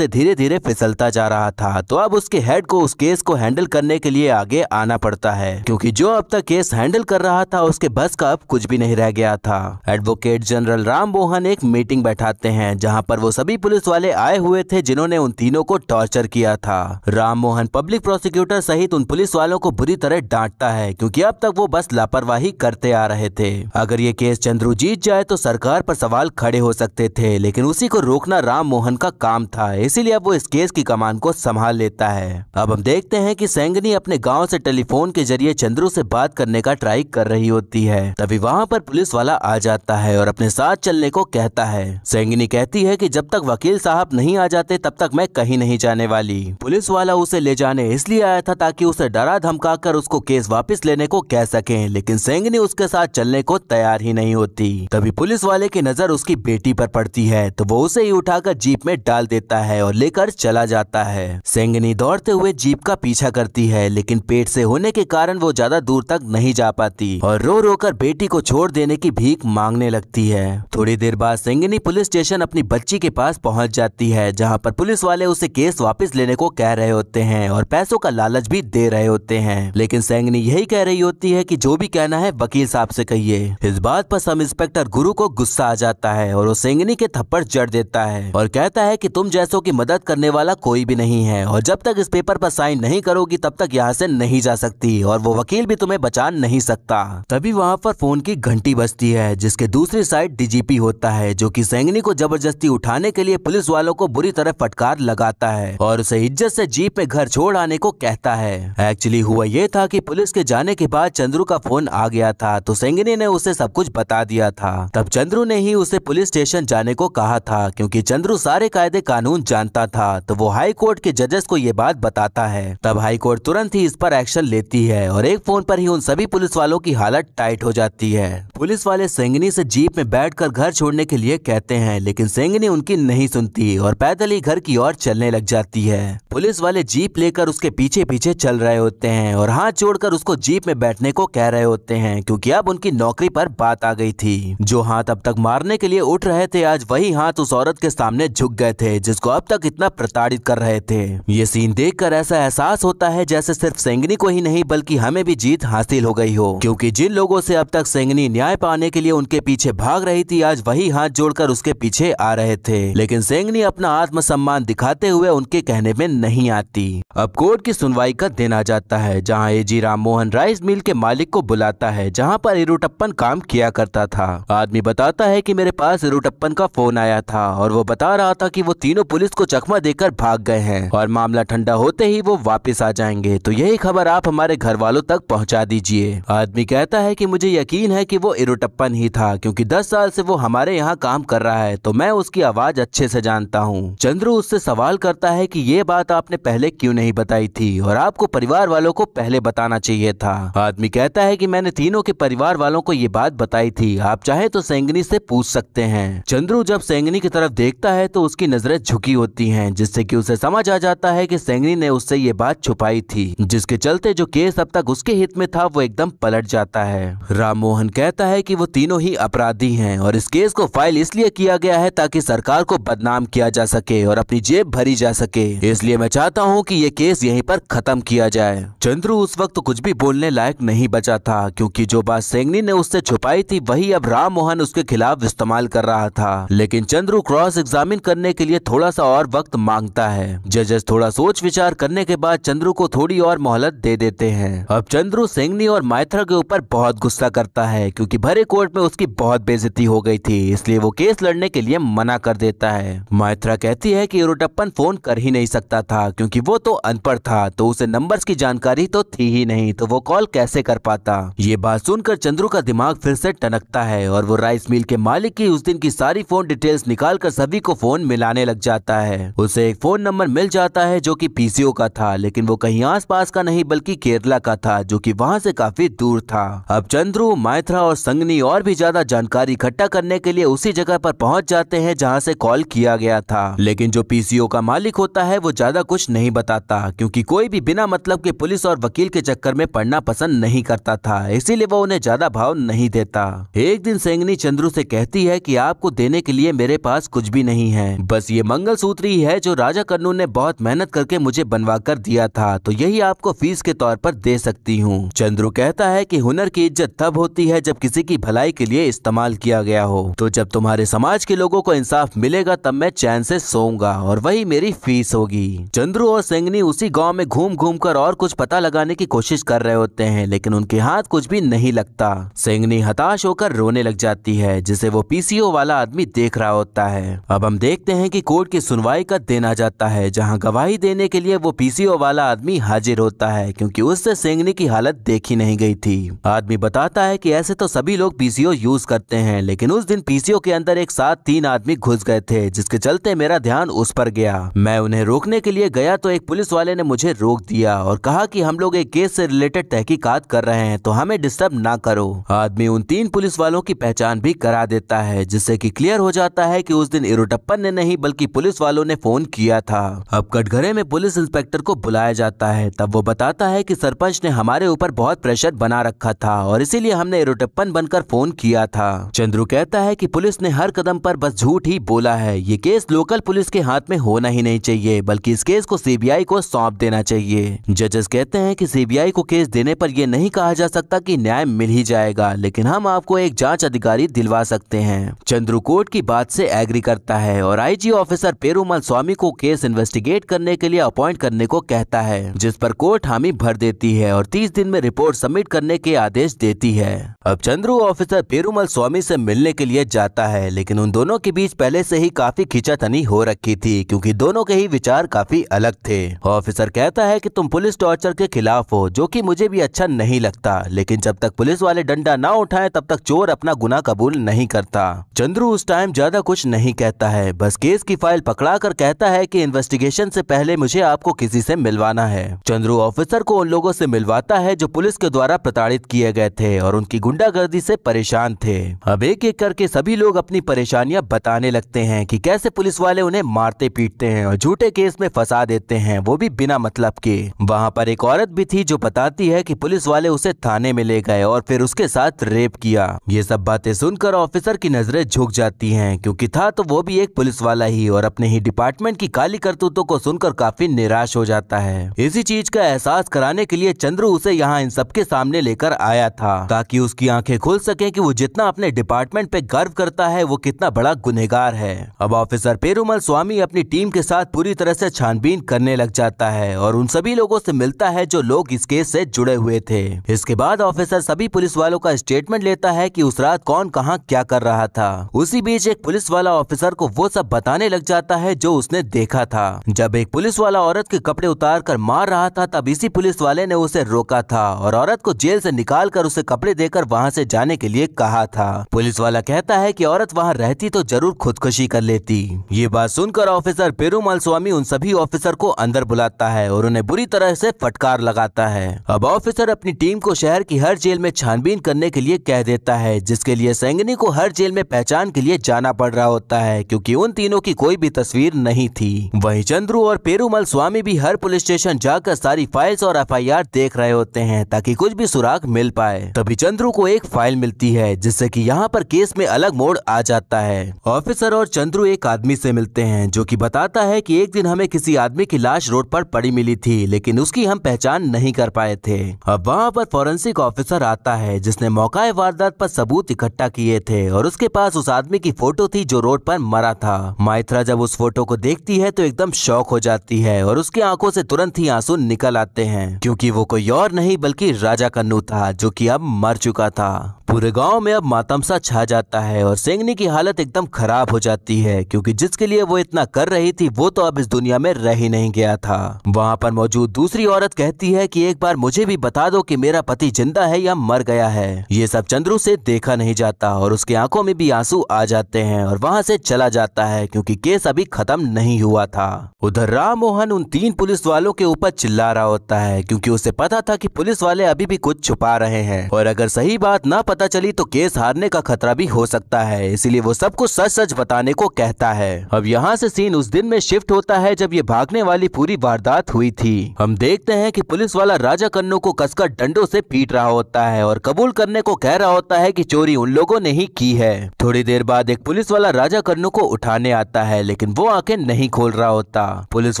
से धीरे धीरे फिसलता जा रहा था तो अब उसके हेड को उस केस को हैंडल करने के लिए आगे आना पड़ता है क्योंकि जो अब तक केस हैंडल कर रहा था उसके बस का अब कुछ भी नहीं रह गया था एडवोकेट जनरल राम मोहन एक मीटिंग बैठाते हैं जहाँ पर वो सभी पुलिस वाले आए हुए थे जिन्होंने उन तीनों को टॉर्चर किया था राम मोहन पब्लिक प्रोसिक्यूटर सहित उन पुलिस वालों को बुरी तरह डांटता है क्योंकि अब तक वो बस लापरवाही करते आ रहे थे अगर ये केस चंद्रू जीत जाए तो सरकार पर सवाल खड़े हो सकते थे है लेकिन उसी को रोकना राम मोहन का काम था इसीलिए अब वो इस केस की कमान को संभाल लेता है अब हम देखते हैं कि सेंगनी अपने गांव से टेलीफोन के जरिए चंद्रू से बात करने का ट्राई कर रही होती है तभी वहां पर पुलिस वाला आ जाता है और अपने साथ चलने को कहता है सेंगनी कहती है कि जब तक वकील साहब नहीं आ जाते तब तक मैं कहीं नहीं जाने वाली पुलिस वाला उसे ले जाने इसलिए आया था ताकि उसे डरा धमका कर उसको केस वापिस लेने को कह सके लेकिन सेंगनी उसके साथ चलने को तैयार ही नहीं होती तभी पुलिस वाले की नजर उसकी बेटी पर पड़ती होती है तो वो उसे ही उठाकर जीप में डाल देता है और लेकर चला जाता है सेंगनी दौड़ते हुए जीप का पीछा करती है लेकिन पेट से होने के कारण वो ज्यादा दूर तक नहीं जा पाती और रो रो कर बेटी को छोड़ देने की भीख मांगने लगती है थोड़ी देर बाद सेंगनी पुलिस स्टेशन अपनी बच्ची के पास पहुंच जाती है जहां पर पुलिस वाले उसे केस वापस लेने को कह रहे होते हैं और पैसों का लालच भी दे रहे होते हैं लेकिन सेंगनी यही कह रही होती है की जो भी कहना है वकील साहब से कहिए इस बात पर सब इंस्पेक्टर गुरु को गुस्सा आ जाता है और वो सेंगनी के के थप्पड़ जड़ देता है और कहता है कि तुम जैसों की मदद करने वाला कोई भी नहीं है और जब तक इस पेपर पर साइन नहीं करोगी तब तक यहाँ से नहीं जा सकती और वो वकील भी तुम्हें बचा नहीं सकता तभी वहाँ पर फोन की घंटी बजती है जिसके दूसरी साइड डीजीपी होता है जो की सैंगनी को जबरदस्ती उठाने के लिए पुलिस वालों को बुरी तरह फटकार लगाता है और उसे इज्जत से जीप में घर छोड़ आने को कहता है एक्चुअली हुआ ये था की पुलिस के जाने के बाद चंद्रू का फोन आ गया था तो सेंगनी ने उसे सब कुछ बता दिया था तब चंद्रू ने ही उसे पुलिस स्टेशन जाने को कहा था क्योंकि चंद्रू सारे कायदे कानून जानता था तो वो हाई कोर्ट के जजेस को ये बात बताता है तब हाई कोर्ट तुरंत ही इस पर एक्शन लेती है और एक फोन पर ही उन सभी पुलिस वालों की हालत टाइट हो जाती है पुलिस वाले सेंगनी से जीप में बैठकर घर छोड़ने के लिए कहते हैं लेकिन सेंगनी उनकी नहीं सुनती और पैदल ही घर की ओर चलने लग जाती है पुलिस वाले जीप लेकर उसके पीछे पीछे चल रहे होते हैं और हाथ जोड़कर उसको जीप में बैठने को कह रहे होते हैं क्योंकि अब उनकी नौकरी पर बात आ गई थी जो हाथ अब तक मारने के लिए उठ रहे थे आज वही हाथ उस औरत के सामने झुक गए थे जिसको अब तक इतना प्रताड़ित कर रहे थे ये सीन देखकर ऐसा एहसास होता है जैसे सिर्फ सेंगनी को ही नहीं बल्कि हमें भी जीत हासिल हो गई हो क्योंकि जिन लोगों से अब तक सेंगनी न्याय पाने के लिए उनके पीछे भाग रही थी आज वही हाथ जोड़कर उसके पीछे आ रहे थे लेकिन सेंगनी अपना आत्मसम्मान दिखाते हुए उनके कहने में नहीं आती अब कोर्ट की सुनवाई का दिन आ जाता है जहाँ A G Ram Mohan rice mill के मालिक को बुलाता है जहाँ पर इरुटप्पन काम किया करता था आदमी बताता है की मेरे पास इरुटप्पन का का फोन आया था और वो बता रहा था कि वो तीनों पुलिस को चकमा देकर भाग गए हैं और मामला ठंडा होते ही वो वापस आ जाएंगे तो यही खबर आप हमारे घर वालों तक पहुँचा दीजिए आदमी कहता है कि मुझे यकीन है कि वो इरुटप्पन ही था क्योंकि दस साल से वो हमारे यहाँ काम कर रहा है तो मैं उसकी आवाज अच्छे से जानता हूँ चंद्रू उससे सवाल करता है की ये बात आपने पहले क्यूँ नहीं बताई थी और आपको परिवार वालों को पहले बताना चाहिए था आदमी कहता है की मैंने तीनों के परिवार वालों को ये बात बताई थी आप चाहे तो सेंगनी से पूछ सकते हैं चंद्र ध्रुव जब सेंगनी की तरफ देखता है तो उसकी नजरें झुकी होती हैं जिससे कि उसे समझ आ जाता है कि सेंगनी ने उससे ये बात छुपाई थी जिसके चलते जो केस अब तक उसके हित में था वो एकदम पलट जाता है राम मोहन कहता है कि वो तीनों ही अपराधी हैं और इस केस को फाइल इसलिए किया गया है ताकि सरकार को बदनाम किया जा सके और अपनी जेब भरी जा सके इसलिए मैं चाहता हूँ की ये केस यही पर खत्म किया जाए चंद्रू उस वक्त कुछ भी बोलने लायक नहीं बचा था क्यूँकी जो बात सेंगनी ने उससे छुपाई थी वही अब राम मोहन उसके खिलाफ इस्तेमाल कर रहा था लेकिन चंद्रू क्रॉस एग्जामिन करने के लिए थोड़ा सा और वक्त मांगता है जजेस थोड़ा सोच विचार करने के बाद चंद्रू को थोड़ी और मोहलत दे देते हैं अब चंद्रू सिंगनी और माइथ्रा के ऊपर बहुत गुस्सा करता है क्योंकि भरे कोर्ट में उसकी बहुत बेजती हो गई थी इसलिए वो केस लड़ने के लिए मना कर देता है माइथ्रा कहती है की रोटप्पन फोन कर ही नहीं सकता था क्यूँकी वो तो अनपढ़ था तो उसे नंबर की जानकारी तो थी ही नहीं तो वो कॉल कैसे कर पाता ये बात सुनकर चंद्रू का दिमाग फिर से टनकता है और वो राइस मिल के मालिक की उस दिन की सारी फोन फोन डिटेल्स निकाल कर सभी को फोन मिलाने लग जाता है उसे एक फोन नंबर मिल जाता है जो की पीसीओ का था लेकिन वो कहीं आस पास का नहीं बल्कि केरला का था जो की वहाँ से काफी दूर था अब चंद्रू माइथ्रा और संगनी और भी ज्यादा जानकारी इकट्ठा करने के लिए उसी जगह पर पहुंच जाते हैं जहां से कॉल किया गया था लेकिन जो पीसीओ का मालिक होता है वो ज्यादा कुछ नहीं बताता क्योंकि कोई भी बिना मतलब के पुलिस और वकील के चक्कर में पढ़ना पसंद नहीं करता था इसीलिए वो उन्हें ज्यादा भाव नहीं देता एक दिन सेंगनी चंद्रू से कहती है कि आपको देने के लिए मेरे पास कुछ भी नहीं है बस ये मंगल सूत्र ही है जो राजा कन्नू ने बहुत मेहनत करके मुझे बनवा कर दिया था तो यही आपको फीस के तौर पर दे सकती हूँ चंद्रू कहता है की हुनर की इज्जत तब होती है जब किसी की भलाई के लिए इस्तेमाल किया गया हो तो जब तुम्हारे समाज के लोगों को इंसाफ मिलेगा तब मैं चैन से सोऊंगा और वही मेरी फीस होगी चंद्रू और सेंगनी उसी गाँव में घूम घूम कर और कुछ पता लगाने की कोशिश कर रहे होते हैं लेकिन उनके हाथ कुछ भी नहीं लगता सेंगनी हताश होकर रोने लग जाती है जिसे वो पीसीओ वाला आदमी देख रहा होता है अब हम देखते हैं कि कोर्ट की सुनवाई का दिन आ जाता है जहां गवाही देने के लिए वो पीसीओ वाला आदमी हाजिर होता है क्योंकि उससे सेंगनी की हालत देखी नहीं गई थी आदमी बताता है कि ऐसे तो सभी लोग पीसीओ यूज करते हैं लेकिन उस दिन पीसीओ के अंदर एक साथ तीन आदमी घुस गए थे जिसके चलते मेरा ध्यान उस पर गया मैं उन्हें रोकने के लिए गया तो एक पुलिस वाले ने मुझे रोक दिया और कहा की हम लोग एक केस ऐसी रिलेटेड तहकीकात कर रहे हैं तो हमें डिस्टर्ब ना करो आदमी उन तीन पुलिस वालों की पहचान भी करा देता है जिससे की क्लियर हो जाता है कि उस दिन इरुटप्पन ने नहीं बल्कि पुलिस वालों ने फोन किया था अब कटघरे में पुलिस इंस्पेक्टर को बुलाया जाता है तब वो बताता है कि सरपंच ने हमारे ऊपर बहुत प्रेशर बना रखा था और इसीलिए हमने इरुटप्पन बनकर फोन किया था चंद्रू कहता है की पुलिस ने हर कदम पर बस झूठ ही बोला है ये केस लोकल पुलिस के हाथ में होना ही नहीं चाहिए बल्कि इस केस को सीबीआई को सौंप देना चाहिए जजेस कहते हैं की सीबीआई को केस देने पर यह नहीं कहा जा सकता की न्याय मिल ही जाएगा लेकिन हम आपको एक जांच अधिकारी दिलवा सकते हैं चंद्रू कोर्ट की बात से एग्री करता है और आईजी ऑफिसर पेरूमल स्वामी को केस इन्वेस्टिगेट करने के लिए अपॉइंट करने को कहता है जिस पर कोर्ट हामी भर देती है और तीस दिन में रिपोर्ट सबमिट करने के आदेश देती है अब चंद्रू ऑफिसर पेरूमल स्वामी से मिलने के लिए जाता है लेकिन उन दोनों के बीच पहले से ही काफी खींचातनी हो रखी थी क्योंकि दोनों के ही विचार काफी अलग थे ऑफिसर कहता है कि तुम पुलिस टॉर्चर के खिलाफ हो जो कि मुझे भी अच्छा नहीं लगता लेकिन जब तक पुलिस वाले डंडा ना उठाए तब तक चोर अपना गुना कबूल नहीं करता चंद्रू उस टाइम टाइम ज्यादा कुछ नहीं कहता है बस केस की फाइल पकड़ा कर कहता है कि इन्वेस्टिगेशन से पहले मुझे आपको किसी से मिलवाना है चंद्रू ऑफिसर को उन लोगों से मिलवाता है जो पुलिस के द्वारा प्रताड़ित किए गए थे और उनकी गुंडागर्दी से परेशान थे अब एक एक करके सभी लोग अपनी परेशानियां बताने लगते हैं कि कैसे पुलिस वाले उन्हें मारते पीटते हैं और झूठे केस में फंसा देते हैं वो भी बिना मतलब के वहाँ पर एक औरत भी थी जो बताती है की पुलिस वाले उसे थाने में ले गए और फिर उसके साथ रेप किया ये सब बातें सुनकर ऑफिसर की नजरें झुक जाती करती हैं क्योंकि था तो वो भी एक पुलिस वाला ही और अपने ही डिपार्टमेंट की काली करतूतों को सुनकर काफी निराश हो जाता है इसी चीज का एहसास कराने के लिए चंद्रू उसे यहाँ इन सबके सामने लेकर आया था ताकि उसकी आंखें खुल सके की वो जितना अपने डिपार्टमेंट पे गर्व करता है वो कितना बड़ा गुनहगार है अब ऑफिसर पेरूमल स्वामी अपनी टीम के साथ पूरी तरह से छानबीन करने लग जाता है और उन सभी लोगों से मिलता है जो लोग इस केस से जुड़े हुए थे इसके बाद ऑफिसर सभी पुलिस वालों का स्टेटमेंट लेता है कि उस रात कौन कहां क्या कर रहा था उसी बीच बीच एक पुलिस वाला ऑफिसर को वो सब बताने लग जाता है जो उसने देखा था जब एक पुलिस वाला औरत के कपड़े उतार कर मार रहा था तब इसी पुलिस वाले ने उसे रोका था और औरत को जेल से निकाल कर उसे कपड़े देकर वहाँ से जाने के लिए कहा था पुलिस वाला कहता है की औरत वहाँ रहती तो जरूर खुदकुशी कर लेती ये बात सुनकर ऑफिसर पेरूमल स्वामी उन सभी ऑफिसर को अंदर बुलाता है और उन्हें बुरी तरह से फटकार लगाता है अब ऑफिसर अपनी टीम को शहर की हर जेल में छानबीन करने के लिए कह देता है जिसके लिए सैंगनी को हर जेल में पहचान के लिए जाना पड़ रहा होता है क्योंकि उन तीनों की कोई भी तस्वीर नहीं थी वही चंद्रू और पेरूमल स्वामी भी हर पुलिस स्टेशन जाकर सारी फाइल्स और एफ देख रहे होते हैं ताकि कुछ भी सुराग मिल पाए तभी चंद्रू को एक फाइल मिलती है जिससे की यहाँ पर केस में अलग मोड़ आ जाता है ऑफिसर और चंद्रू एक आदमी से मिलते हैं जो की बताता है की एक दिन हमें किसी आदमी की लाश रोड पर पड़ी मिली थी लेकिन उसकी हम पहचान नहीं कर पाए थे अब वहाँ पर फोरेंसिक ऑफिसर आता है जिसने मौका वारदात पर सबूत इकट्ठा किए थे और उसके पास उस आदमी की फोटो थी जो रोड पर मरा था माइत्रा जब उस फोटो को देखती है तो एकदम शौक हो जाती है और उसकी आंखों से तुरंत ही आंसू निकल आते हैं क्योंकि वो कोई और नहीं बल्कि राजा कन्नू था जो कि अब मर चुका था पूरे गांव में अब मातमसा छा जाता है और सेंगनी की हालत एकदम खराब हो जाती है क्योंकि जिसके लिए वो इतना कर रही थी वो तो अब इस दुनिया में रह ही नहीं गया था वहाँ पर मौजूद दूसरी औरत कहती है कि एक बार मुझे भी बता दो कि मेरा पति जिंदा है या मर गया है ये सब चंद्रू से देखा नहीं जाता और उसके आंखों में भी आंसू आ जाते हैं और वहाँ से चला जाता है क्योंकि केस अभी खत्म नहीं हुआ था उधर राम मोहन उन तीन पुलिस वालों के ऊपर चिल्ला रहा होता है क्योंकि उसे पता था कि पुलिस वाले अभी भी कुछ छुपा रहे हैं और अगर सही बात ना पता पता चली तो केस हारने का खतरा भी हो सकता है इसीलिए वो सबको सच सच बताने को कहता है अब यहाँ से सीन उस दिन में शिफ्ट होता है जब ये भागने वाली पूरी वारदात हुई थी हम देखते हैं कि पुलिस वाला राजा कन्नू को कसकर डंडो से पीट रहा होता है और कबूल करने को कह रहा होता है कि चोरी उन लोगों ने ही की है थोड़ी देर बाद एक पुलिस वाला राजा कन्नू को उठाने आता है लेकिन वो आंखें नहीं खोल रहा होता पुलिस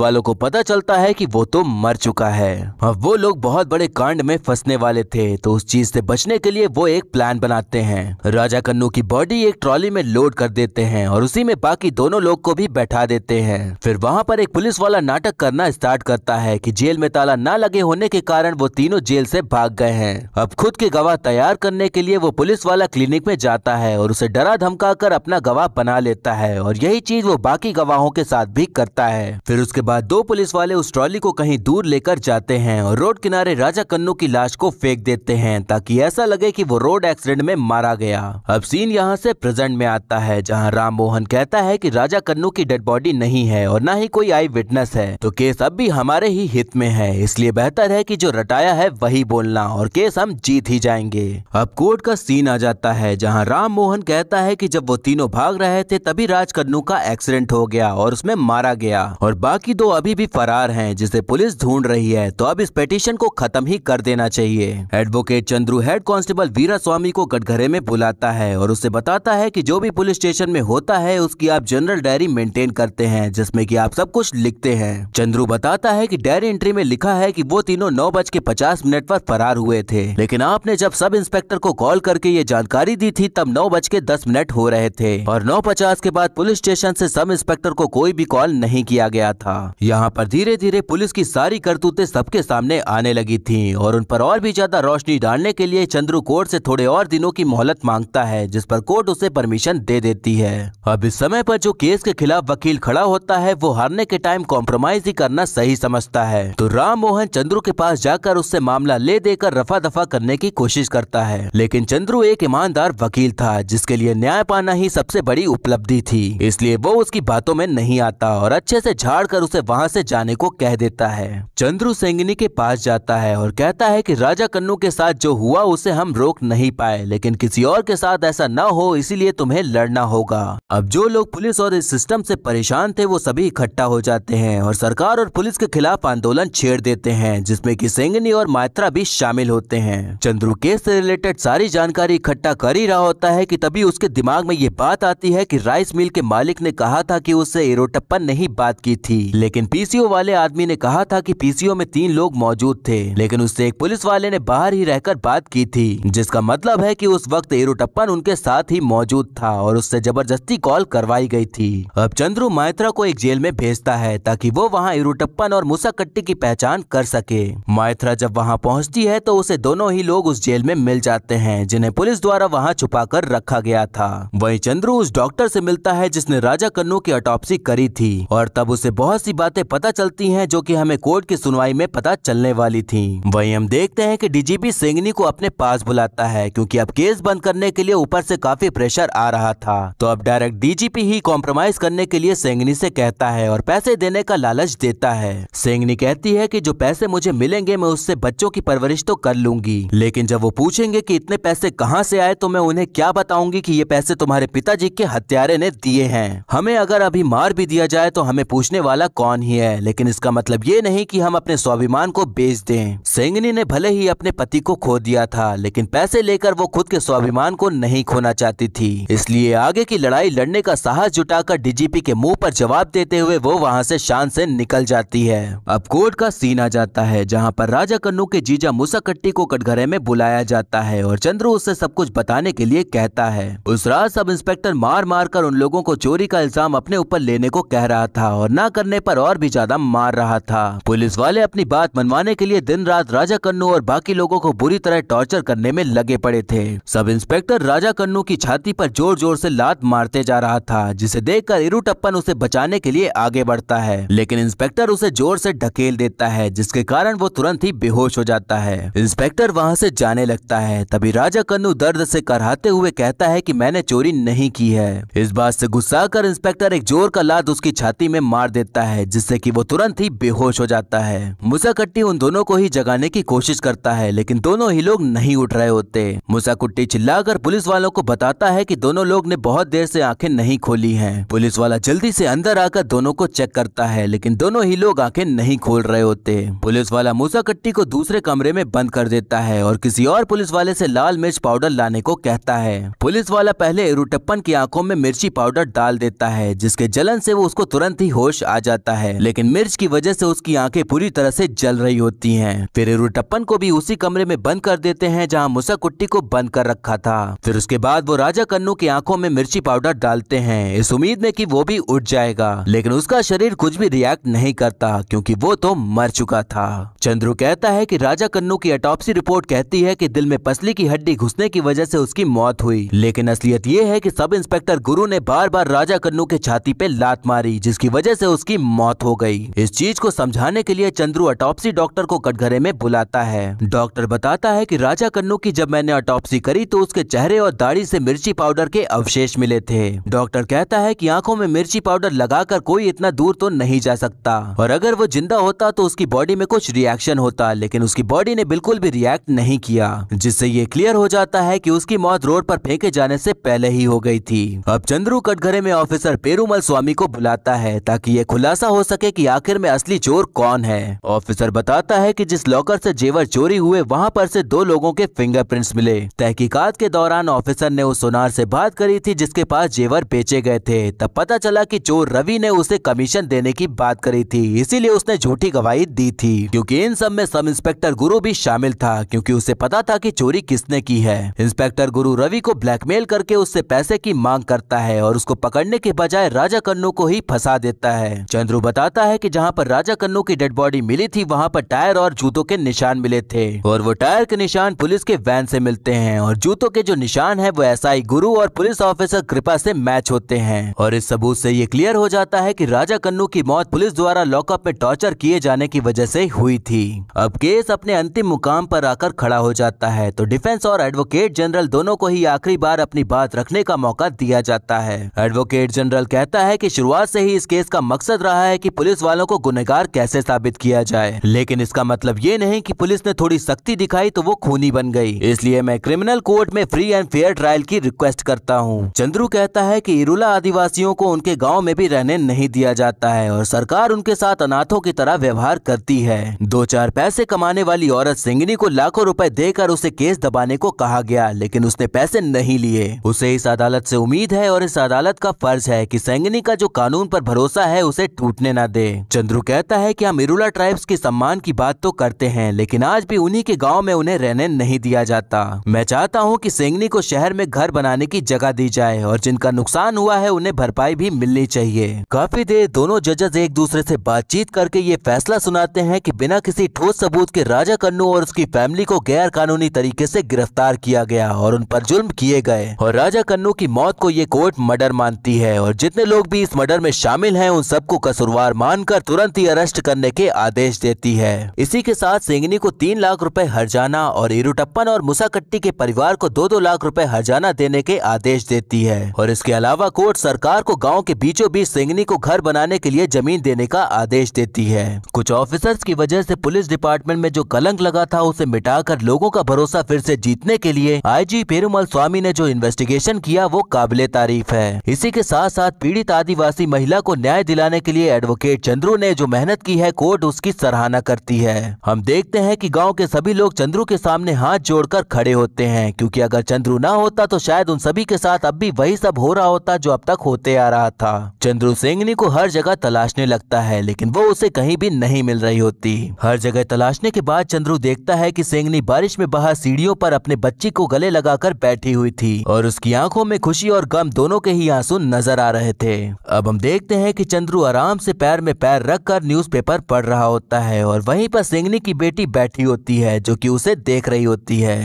वालों को पता चलता है की वो तो मर चुका है अब वो लोग बहुत बड़े कांड में फंसने वाले थे तो उस चीज से बचने के लिए वो एक प्लान प्लान बनाते हैं राजा कन्नू की बॉडी एक ट्रॉली में लोड कर देते हैं और उसी में बाकी दोनों लोग को भी बैठा देते हैं फिर वहाँ पर एक पुलिस वाला नाटक करना स्टार्ट करता है की जेल में ताला न लगे होने के कारण वो तीनों जेल ऐसी भाग गए हैं अब खुद के गवाह तैयार करने के लिए वो पुलिस वाला क्लिनिक में जाता है और उसे डरा धमका कर अपना गवाह बना लेता है और यही चीज वो बाकी गवाहों के साथ भी करता है फिर उसके बाद दो पुलिस वाले उस ट्रॉली को कहीं दूर लेकर जाते हैं और रोड किनारे राजा कन्नू की लाश को फेंक देते हैं ताकि ऐसा लगे की वो रोड एक्सीडेंट में मारा गया अब सीन यहाँ से प्रेजेंट में आता है जहाँ राम मोहन कहता है कि राजा कन्नू की डेड बॉडी नहीं है और न ही कोई आई विटनेस है तो केस अब भी हमारे ही हित में है इसलिए बेहतर है की जो रटाया है वही बोलना और केस हम जीत ही जाएंगे अब कोर्ट का सीन आ जाता है जहाँ राम मोहन कहता है की जब वो तीनों भाग रहे थे तभी राज कन्नू का एक्सीडेंट हो गया और उसमें मारा गया और बाकी दो अभी भी फरार हैं जिसे पुलिस ढूंढ रही है तो अब इस पेटिशन को खत्म ही कर देना चाहिए advocate Chandru head constable Veera Swami Swami को गटघरे में बुलाता है और उसे बताता है कि जो भी पुलिस स्टेशन में होता है उसकी आप जनरल डायरी मेंटेन करते हैं जिसमें कि आप सब कुछ लिखते हैं चंद्रू बताता है कि डायरी एंट्री में लिखा है कि वो तीनों नौ बज के पचास मिनट पर फरार हुए थे लेकिन आपने जब सब इंस्पेक्टर को कॉल करके ये जानकारी दी थी तब नौ बज के दस मिनट हो रहे थे और नौ पचास के बाद पुलिस स्टेशन से सब इंस्पेक्टर को कोई भी कॉल नहीं किया गया था यहाँ पर धीरे धीरे पुलिस की सारी करतूतें सबके सामने आने लगी थी और उन पर और भी ज्यादा रोशनी डालने के लिए चंद्रू कोर्ट से थोड़े और और दिनों की मोहलत मांगता है जिस पर कोर्ट उसे परमिशन दे देती है अब इस समय पर जो केस के खिलाफ वकील खड़ा होता है वो हारने के टाइम कॉम्प्रोमाइज ही करना सही समझता है तो राम मोहन चंद्रू के पास जाकर उससे मामला ले देकर रफा दफा करने की कोशिश करता है लेकिन चंद्रू एक ईमानदार वकील था जिसके लिए न्याय पाना ही सबसे बड़ी उपलब्धि थी इसलिए वो उसकी बातों में नहीं आता और अच्छे से झाड़ कर उसे वहाँ से जाने को कह देता है चंद्रू सेंगनी के पास जाता है और कहता है की राजा कन्नू के साथ जो हुआ उसे हम रोक नहीं पाए पाए लेकिन किसी और के साथ ऐसा न हो इसीलिए तुम्हें लड़ना होगा अब जो लोग पुलिस और इस सिस्टम से परेशान थे वो सभी इकट्ठा हो जाते हैं और सरकार और पुलिस के खिलाफ आंदोलन छेड़ देते हैं जिसमे की सेंगनी और मात्रा भी शामिल होते हैं चंद्र केस से रिलेटेड सारी जानकारी इकट्ठा कर ही रहा होता है की तभी उसके दिमाग में ये बात आती है की राइस मिल के मालिक ने कहा था की उससे एरोटप्पन नहीं बात की थी लेकिन पीसीओ वाले आदमी ने कहा था की पीसीओ में तीन लोग मौजूद थे लेकिन उससे एक पुलिस वाले ने बाहर ही रहकर बात की थी जिसका मतलब गजब मतलब है कि उस वक्त एरोटप्पन उनके साथ ही मौजूद था और उससे जबरदस्ती कॉल करवाई गई थी अब चंद्रू मायत्रा को एक जेल में भेजता है ताकि वो वहाँ एरोटप्पन और मुसाकट्टी की पहचान कर सके मायत्रा जब वहाँ पहुँचती है तो उसे दोनों ही लोग उस जेल में मिल जाते हैं जिन्हें पुलिस द्वारा वहाँ छुपा कर रखा गया था वही चंद्रू उस डॉक्टर से मिलता है जिसने राजा कन्नू की अटोपसी करी थी और तब उसे बहुत सी बातें पता चलती है जो की हमें कोर्ट की सुनवाई में पता चलने वाली थी वही हम देखते हैं कि डीजीपी सिंगनी को अपने पास बुलाता है क्योंकि क्योंकि अब केस बंद करने के लिए ऊपर से काफी प्रेशर आ रहा था तो अब डायरेक्ट डीजीपी ही कॉम्प्रोमाइज करने के लिए सेंगनी से कहता है और पैसे देने का लालच देता है सेंगनी कहती है की जो पैसे मुझे मिलेंगे मैं उससे बच्चों की परवरिश तो कर लूंगी लेकिन जब वो पूछेंगे की इतने पैसे कहाँ से आए तो मैं उन्हें क्या बताऊंगी की ये पैसे तुम्हारे पिताजी के हत्यारे ने दिए हैं हमें अगर अभी मार भी दिया जाए तो हमें पूछने वाला कौन ही है लेकिन इसका मतलब ये नहीं कि हम अपने स्वाभिमान को बेच दें सेंगनी ने भले ही अपने पति को खो दिया था लेकिन पैसे लेकर वो खुद के स्वाभिमान को नहीं खोना चाहती थी इसलिए आगे की लड़ाई लड़ने का साहस जुटाकर डीजीपी के मुंह पर जवाब देते हुए वो वहाँ से शान से निकल जाती है अब कोर्ट का सीन आ जाता है जहाँ पर राजा कन्नू के जीजा कट्टी को कटघरे में बुलाया जाता है और चंद्र उससे सब कुछ बताने के लिए कहता है उस रात सब इंस्पेक्टर मार मार कर उन लोगों को चोरी का इल्जाम अपने ऊपर लेने को कह रहा था और ना करने पर और भी ज्यादा मार रहा था पुलिस वाले अपनी बात मनवाने के लिए दिन रात राजा कन्नू और बाकी लोगों को बुरी तरह टॉर्चर करने में लगे पड़े खड़े थे सब इंस्पेक्टर राजा कन्नू की छाती पर जोर जोर से लात मारते जा रहा था जिसे देखकर टप्पन उसे बचाने के लिए आगे बढ़ता है लेकिन इंस्पेक्टर उसे जोर से ढकेल देता है जिसके कारण वो तुरंत ही बेहोश हो जाता है इंस्पेक्टर वहाँ से जाने लगता है तभी राजा कन्नू दर्द से करहाते हुए कहता है की मैंने चोरी नहीं की है इस बात से गुस्सा कर इंस्पेक्टर एक जोर का लात उसकी छाती में मार देता है जिससे की वो तुरंत ही बेहोश हो जाता है मुसाकट्टी उन दोनों को ही जगाने की कोशिश करता है लेकिन दोनों ही लोग नहीं उठ रहे होते मुसाकुट्टी चिल्लाकर पुलिस वालों को बताता है कि दोनों लोग ने बहुत देर से आंखें नहीं खोली हैं। पुलिस वाला जल्दी से अंदर आकर दोनों को चेक करता है लेकिन दोनों ही लोग आंखें नहीं खोल रहे होते पुलिस वाला कुट्टी को दूसरे कमरे में बंद कर देता है और किसी और पुलिस वाले से लाल मिर्च पाउडर लाने को कहता है पुलिस वाला पहले एरुटप्पन की आंखों में मिर्ची पाउडर डाल देता है जिसके जलन से वो उसको तुरंत ही होश आ जाता है लेकिन मिर्च की वजह से उसकी आंखें पूरी तरह से जल रही होती हैं। फिर एरुटप्पन को भी उसी कमरे में बंद कर देते हैं जहां मुसाकुट्टी को को बंद कर रखा था फिर उसके बाद वो राजा कन्नू की आंखों में मिर्ची पाउडर डालते हैं इस उम्मीद में कि वो भी उठ जाएगा लेकिन उसका शरीर कुछ भी रिएक्ट नहीं करता क्योंकि वो तो मर चुका था चंद्रू कहता है कि राजा कन्नू की अटॉपसी रिपोर्ट कहती है कि दिल में पसली की हड्डी घुसने की वजह से उसकी मौत हुई लेकिन असलियत ये है की सब इंस्पेक्टर गुरु ने बार बार राजा कन्नू के छाती पे लात मारी जिसकी वजह से उसकी मौत हो गई इस चीज को समझाने के लिए चंद्रू अटॉपसी डॉक्टर को कटघरे में बुलाता है डॉक्टर बताता है की राजा कन्नू की जब मैंने ऑटोपसी करी तो उसके चेहरे और दाढ़ी से मिर्ची पाउडर के अवशेष मिले थे डॉक्टर कहता है कि आंखों में मिर्ची पाउडर लगाकर कोई इतना दूर तो नहीं जा सकता और अगर वो जिंदा होता तो उसकी बॉडी में कुछ रिएक्शन होता लेकिन उसकी बॉडी ने बिल्कुल भी रिएक्ट नहीं किया जिससे ये क्लियर हो जाता है की उसकी मौत रोड पर फेंके जाने से पहले ही हो गई थी अब चंद्रू कटघरे में ऑफिसर पेरूमल स्वामी को बुलाता है ताकि ये खुलासा हो सके की आखिर में असली चोर कौन है ऑफिसर बताता है कि जिस लॉकर से जेवर चोरी हुए वहाँ पर से दो लोगों के फिंगरप्रिंट्स मिले तहकीकात के दौरान ऑफिसर ने उस सोनार से बात करी थी जिसके पास जेवर बेचे गए थे तब पता चला कि चोर रवि ने उसे कमीशन देने की बात करी थी इसीलिए उसने झूठी गवाही दी थी क्योंकि इन सब में सब इंस्पेक्टर गुरु भी शामिल था क्योंकि उसे पता था कि चोरी किसने की है इंस्पेक्टर गुरु रवि को ब्लैकमेल करके उससे पैसे की मांग करता है और उसको पकड़ने के बजाय राजा कन्नू को ही फंसा देता है चंद्रू बताता है की जहाँ पर राजा कन्नू की डेड बॉडी मिली थी वहाँ पर टायर और जूतों के निशान मिले थे और वो टायर के निशान पुलिस के वैन से मिलते होते हैं और जूतों के जो निशान है वो एसआई गुरु और पुलिस ऑफिसर कृपा से मैच होते हैं और इस सबूत से ये क्लियर हो जाता है कि राजा कन्नू की मौत पुलिस द्वारा लॉकअप में टॉर्चर किए जाने की वजह से हुई थी अब केस अपने अंतिम मुकाम पर आकर खड़ा हो जाता है तो डिफेंस और एडवोकेट जनरल दोनों को ही आखिरी बार अपनी बात रखने का मौका दिया जाता है एडवोकेट जनरल कहता है की शुरुआत से ही इस केस का मकसद रहा है की पुलिस वालों को गुनहगार कैसे साबित किया जाए लेकिन इसका मतलब ये नहीं की पुलिस ने थोड़ी सख्ती दिखाई तो वो खूनी बन गई इसलिए मैं मैं क्रिमिनल कोर्ट में फ्री एंड फेयर ट्रायल की रिक्वेस्ट करता हूँ चंद्रू कहता है की इरुला आदिवासियों को उनके गाँव में भी रहने नहीं दिया जाता है और सरकार उनके साथ अनाथों की तरह व्यवहार करती है दो चार पैसे कमाने वाली औरत सिंगनी को लाखों रूपए देकर उसे केस दबाने को कहा गया लेकिन उसने पैसे नहीं लिए उसे इस अदालत से उम्मीद है और इस अदालत का फर्ज है कि सेंगनी का जो कानून पर भरोसा है उसे टूटने न दे चंद्रू कहता है कि हम इरुला ट्राइब्स के सम्मान की बात तो करते हैं लेकिन आज भी उन्हीं के गाँव में उन्हें रहने नहीं दिया जाता मैं चाहता हूँ कि सेंगनी को शहर में घर बनाने की जगह दी जाए और जिनका नुकसान हुआ है उन्हें भरपाई भी मिलनी चाहिए काफी देर दोनों जजेस एक दूसरे से बातचीत करके ये फैसला सुनाते हैं कि बिना किसी ठोस सबूत के राजा कन्नू और उसकी फैमिली को गैर कानूनी तरीके से गिरफ्तार किया गया और उन पर जुल्म किए गए और राजा कन्नू की मौत को ये कोर्ट मर्डर मानती है और जितने लोग भी इस मर्डर में शामिल है उन सबको कसूरवार मानकर तुरंत ही अरेस्ट करने के आदेश देती है इसी के साथ सेंगनी को तीन लाख रूपए हरजाना और इरुटप्पन और मुसाकट्टी व्यक्ति के परिवार को दो दो लाख रुपए हरजाना देने के आदेश देती है और इसके अलावा कोर्ट सरकार को गाँव के बीचों बीच सिंगनी को घर बनाने के लिए जमीन देने का आदेश देती है कुछ ऑफिसर्स की वजह से पुलिस डिपार्टमेंट में जो कलंक लगा था उसे मिटाकर लोगों का भरोसा फिर से जीतने के लिए आईजी पेरुमल स्वामी ने जो इन्वेस्टिगेशन किया वो काबिले तारीफ है इसी के साथ साथ पीड़ित आदिवासी महिला को न्याय दिलाने के लिए एडवोकेट चंद्रू ने जो मेहनत की है कोर्ट उसकी सराहना करती है हम देखते हैं कि गांव के सभी लोग चंद्रू के सामने हाथ जोड़कर खड़े होते हैं क्योंकि अगर चंद्रू ना होता तो शायद उन सभी के साथ अब भी वही सब हो रहा होता जो अब तक होते आ रहा था चंद्रु सेंगनी को हर जगह तलाशने लगता है लेकिन वो उसे कहीं भी नहीं मिल रही होती हर जगह तलाशने के बाद चंद्रु देखता है की सेंगनी बारिश में बाहर सीढ़ियों पर अपने बच्ची को गले लगाकर बैठी हुई थी और उसकी आंखों में खुशी और गम दोनों के ही आंसू नजर आ रहे थे अब हम देखते हैं कि चंद्रू आराम से पैर में पैर रखकर न्यूज़पेपर पढ़ रहा होता है और वहीं पर सिंगनी की बेटी बैठी होती है जो कि उसे देख रही होती है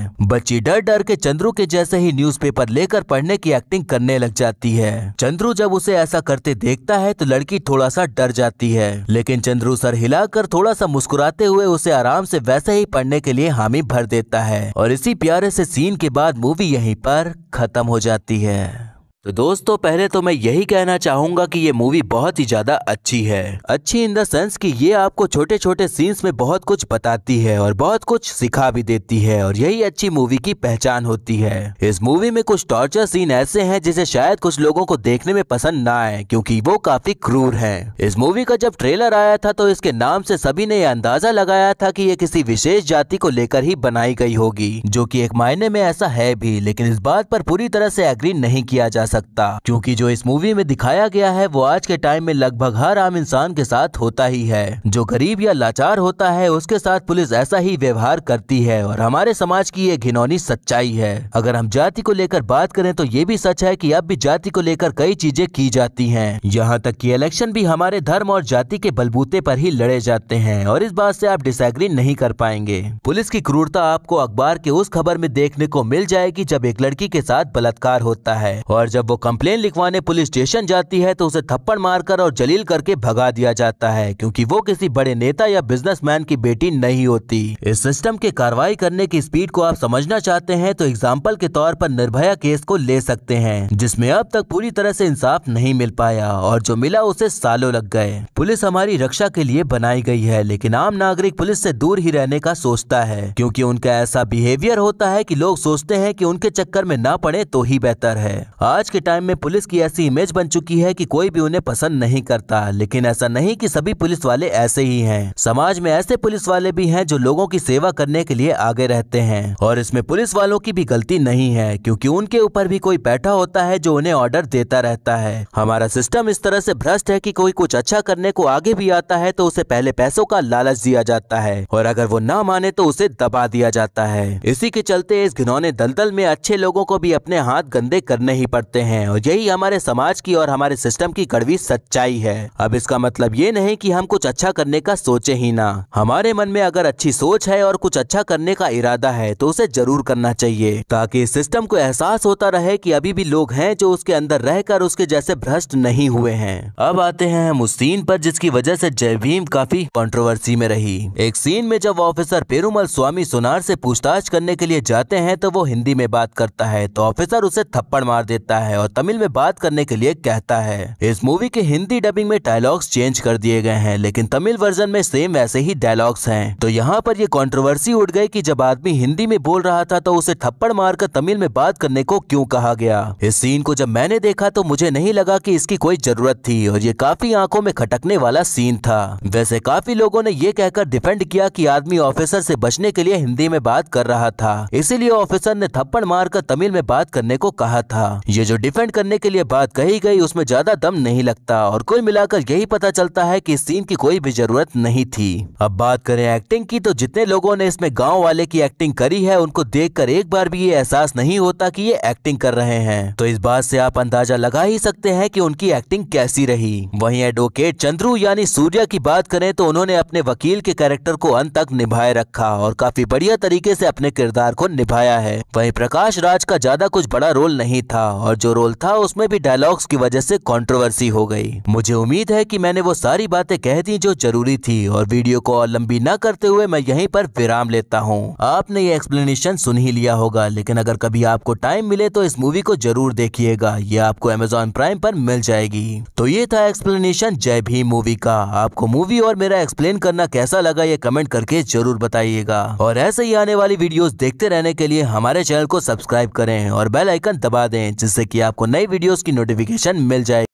बच्ची डर डर के चंद्रू के जैसे ही न्यूज़पेपर लेकर पढ़ने की एक्टिंग करने लग जाती है चंद्रू जब उसे ऐसा करते देखता है तो लड़की थोड़ा सा डर जाती है लेकिन चंद्रू सर हिलाकर थोड़ा सा मुस्कुराते हुए उसे आराम से वैसे ही पढ़ने के लिए हामी भर देता है और इसी प्यारे से सीन के बाद मूवी यहीं पर खत्म हो जाती है तो दोस्तों पहले तो मैं यही कहना चाहूंगा कि ये मूवी बहुत ही ज्यादा अच्छी है अच्छी इन द सेंस कि ये आपको छोटे छोटे सीन्स में बहुत कुछ बताती है और बहुत कुछ सिखा भी देती है और यही अच्छी मूवी की पहचान होती है इस मूवी में कुछ टॉर्चर सीन ऐसे हैं जिसे शायद कुछ लोगों को देखने में पसंद ना आए क्योंकि वो काफी क्रूर है इस मूवी का जब ट्रेलर आया था तो इसके नाम से सभी ने अंदाजा लगाया था की ये किसी विशेष जाति को लेकर ही बनाई गई होगी जो की एक मायने में ऐसा है भी लेकिन इस बात पर पूरी तरह से एग्री नहीं किया जा सकता क्योंकि जो इस मूवी में दिखाया गया है वो आज के टाइम में लगभग हर आम इंसान के साथ होता ही है जो गरीब या लाचार होता है उसके साथ पुलिस ऐसा ही व्यवहार करती है और हमारे समाज की ये घिनौनी सच्चाई है अगर हम जाति को लेकर बात करें तो ये भी सच है कि अब भी जाति को लेकर कई चीजें की जाती हैं यहाँ तक कि इलेक्शन भी हमारे धर्म और जाति के बलबूते पर ही लड़े जाते हैं और इस बात से आप डिसग्री नहीं कर पाएंगे पुलिस की क्रूरता आपको अखबार के उस खबर में देखने को मिल जाएगी जब एक लड़की के साथ बलात्कार होता है और जब जब वो कंप्लेन लिखवाने पुलिस स्टेशन जाती है तो उसे थप्पड़ मारकर और जलील करके भगा दिया जाता है क्योंकि वो किसी बड़े नेता या बिजनेसमैन की बेटी नहीं होती इस सिस्टम के कार्रवाई करने की स्पीड को आप समझना चाहते हैं तो एग्जाम्पल के तौर पर निर्भया केस को ले सकते हैं जिसमे अब तक पूरी तरह से इंसाफ नहीं मिल पाया और जो मिला उसे सालों लग गए पुलिस हमारी रक्षा के लिए बनाई गई है लेकिन आम नागरिक पुलिस से दूर ही रहने का सोचता है क्योंकि उनका ऐसा बिहेवियर होता है कि लोग सोचते हैं कि उनके चक्कर में ना पड़े तो ही बेहतर है आज के टाइम में पुलिस की ऐसी इमेज बन चुकी है कि कोई भी उन्हें पसंद नहीं करता लेकिन ऐसा नहीं कि सभी पुलिस वाले ऐसे ही हैं समाज में ऐसे पुलिस वाले भी हैं जो लोगों की सेवा करने के लिए आगे रहते हैं और इसमें पुलिस वालों की भी गलती नहीं है क्योंकि उनके ऊपर भी कोई बैठा होता है जो उन्हें ऑर्डर देता रहता है हमारा सिस्टम इस तरह से भ्रष्ट है की कोई कुछ अच्छा करने को आगे भी आता है तो उसे पहले पैसों का लालच दिया जाता है और अगर वो न माने तो उसे दबा दिया जाता है इसी के चलते इस घिनौने दलदल में अच्छे लोगों को भी अपने हाथ गंदे करने ही पड़ते करते हैं और यही हमारे समाज की और हमारे सिस्टम की कड़वी सच्चाई है अब इसका मतलब ये नहीं कि हम कुछ अच्छा करने का सोचे ही ना हमारे मन में अगर अच्छी सोच है और कुछ अच्छा करने का इरादा है तो उसे जरूर करना चाहिए ताकि सिस्टम को एहसास होता रहे की अभी भी लोग हैं जो उसके अंदर रहकर उसके जैसे भ्रष्ट नहीं हुए हैं अब आते हैं हम उस सीन पर जिसकी वजह से जय भीम काफी कंट्रोवर्सी में रही एक सीन में जब ऑफिसर पेरूमल स्वामी सुनार से पूछताछ करने के लिए जाते हैं तो वो हिंदी में बात करता है तो ऑफिसर उसे थप्पड़ मार देता है है और तमिल में बात करने के लिए कहता है इस मूवी के हिंदी डबिंग में डायलॉग्स चेंज कर दिए गए हैं लेकिन तमिल वर्जन में सेम वैसे ही डायलॉग्स हैं तो यहाँ पर ये कंट्रोवर्सी उठ गई कि जब आदमी हिंदी में बोल रहा था तो उसे थप्पड़ मारकर तमिल में बात करने को क्यों कहा गया इस सीन को जब मैंने देखा तो मुझे नहीं लगा की इसकी कोई जरूरत थी और ये काफी आंखों में खटकने वाला सीन था वैसे काफी लोगों ने ये कहकर डिफेंड किया कि आदमी ऑफिसर से बचने के लिए हिंदी में बात कर रहा था इसीलिए ऑफिसर ने थप्पड़ मारकर तमिल में बात करने को कहा था ये जो डिफेंड करने के लिए बात कही गई उसमें ज्यादा दम नहीं लगता और कुल मिलाकर यही पता चलता है कि इस सीन की कोई भी जरूरत नहीं थी अब बात करें एक्टिंग की तो जितने लोगों ने इसमें गाँव वाले की एक्टिंग करी है उनको देखकर एक बार भी ये एहसास नहीं होता कि ये एक्टिंग कर रहे हैं तो इस बात से आप अंदाजा लगा ही सकते हैं कि उनकी एक्टिंग कैसी रही वही एडवोकेट चंद्रू यानी सूर्या की बात करें तो उन्होंने अपने वकील के कैरेक्टर को अंत तक निभाए रखा और काफी बढ़िया तरीके से अपने किरदार को निभाया है वही प्रकाश राज का ज्यादा कुछ बड़ा रोल नहीं था और जो रोल था उसमें भी डायलॉग्स की वजह से कंट्रोवर्सी हो गई मुझे उम्मीद है कि मैंने वो सारी बातें कह दी जो जरूरी थी और वीडियो को और लंबी न करते हुए मैं यहीं पर विराम लेता हूँ आपने ये एक्सप्लेनेशन सुन ही लिया होगा लेकिन अगर कभी आपको टाइम मिले तो इस मूवी को जरूर देखिएगा ये आपको अमेजोन प्राइम पर मिल जाएगी तो ये था एक्सप्लेनेशन जय भीम मूवी का आपको मूवी और मेरा एक्सप्लेन करना कैसा लगा ये कमेंट करके जरूर बताइएगा और ऐसे ही आने वाली वीडियोस देखते रहने के लिए हमारे चैनल को सब्सक्राइब करें और बेल आइकन दबा दें जिससे कि आपको नई वीडियोस की नोटिफिकेशन मिल जाएगी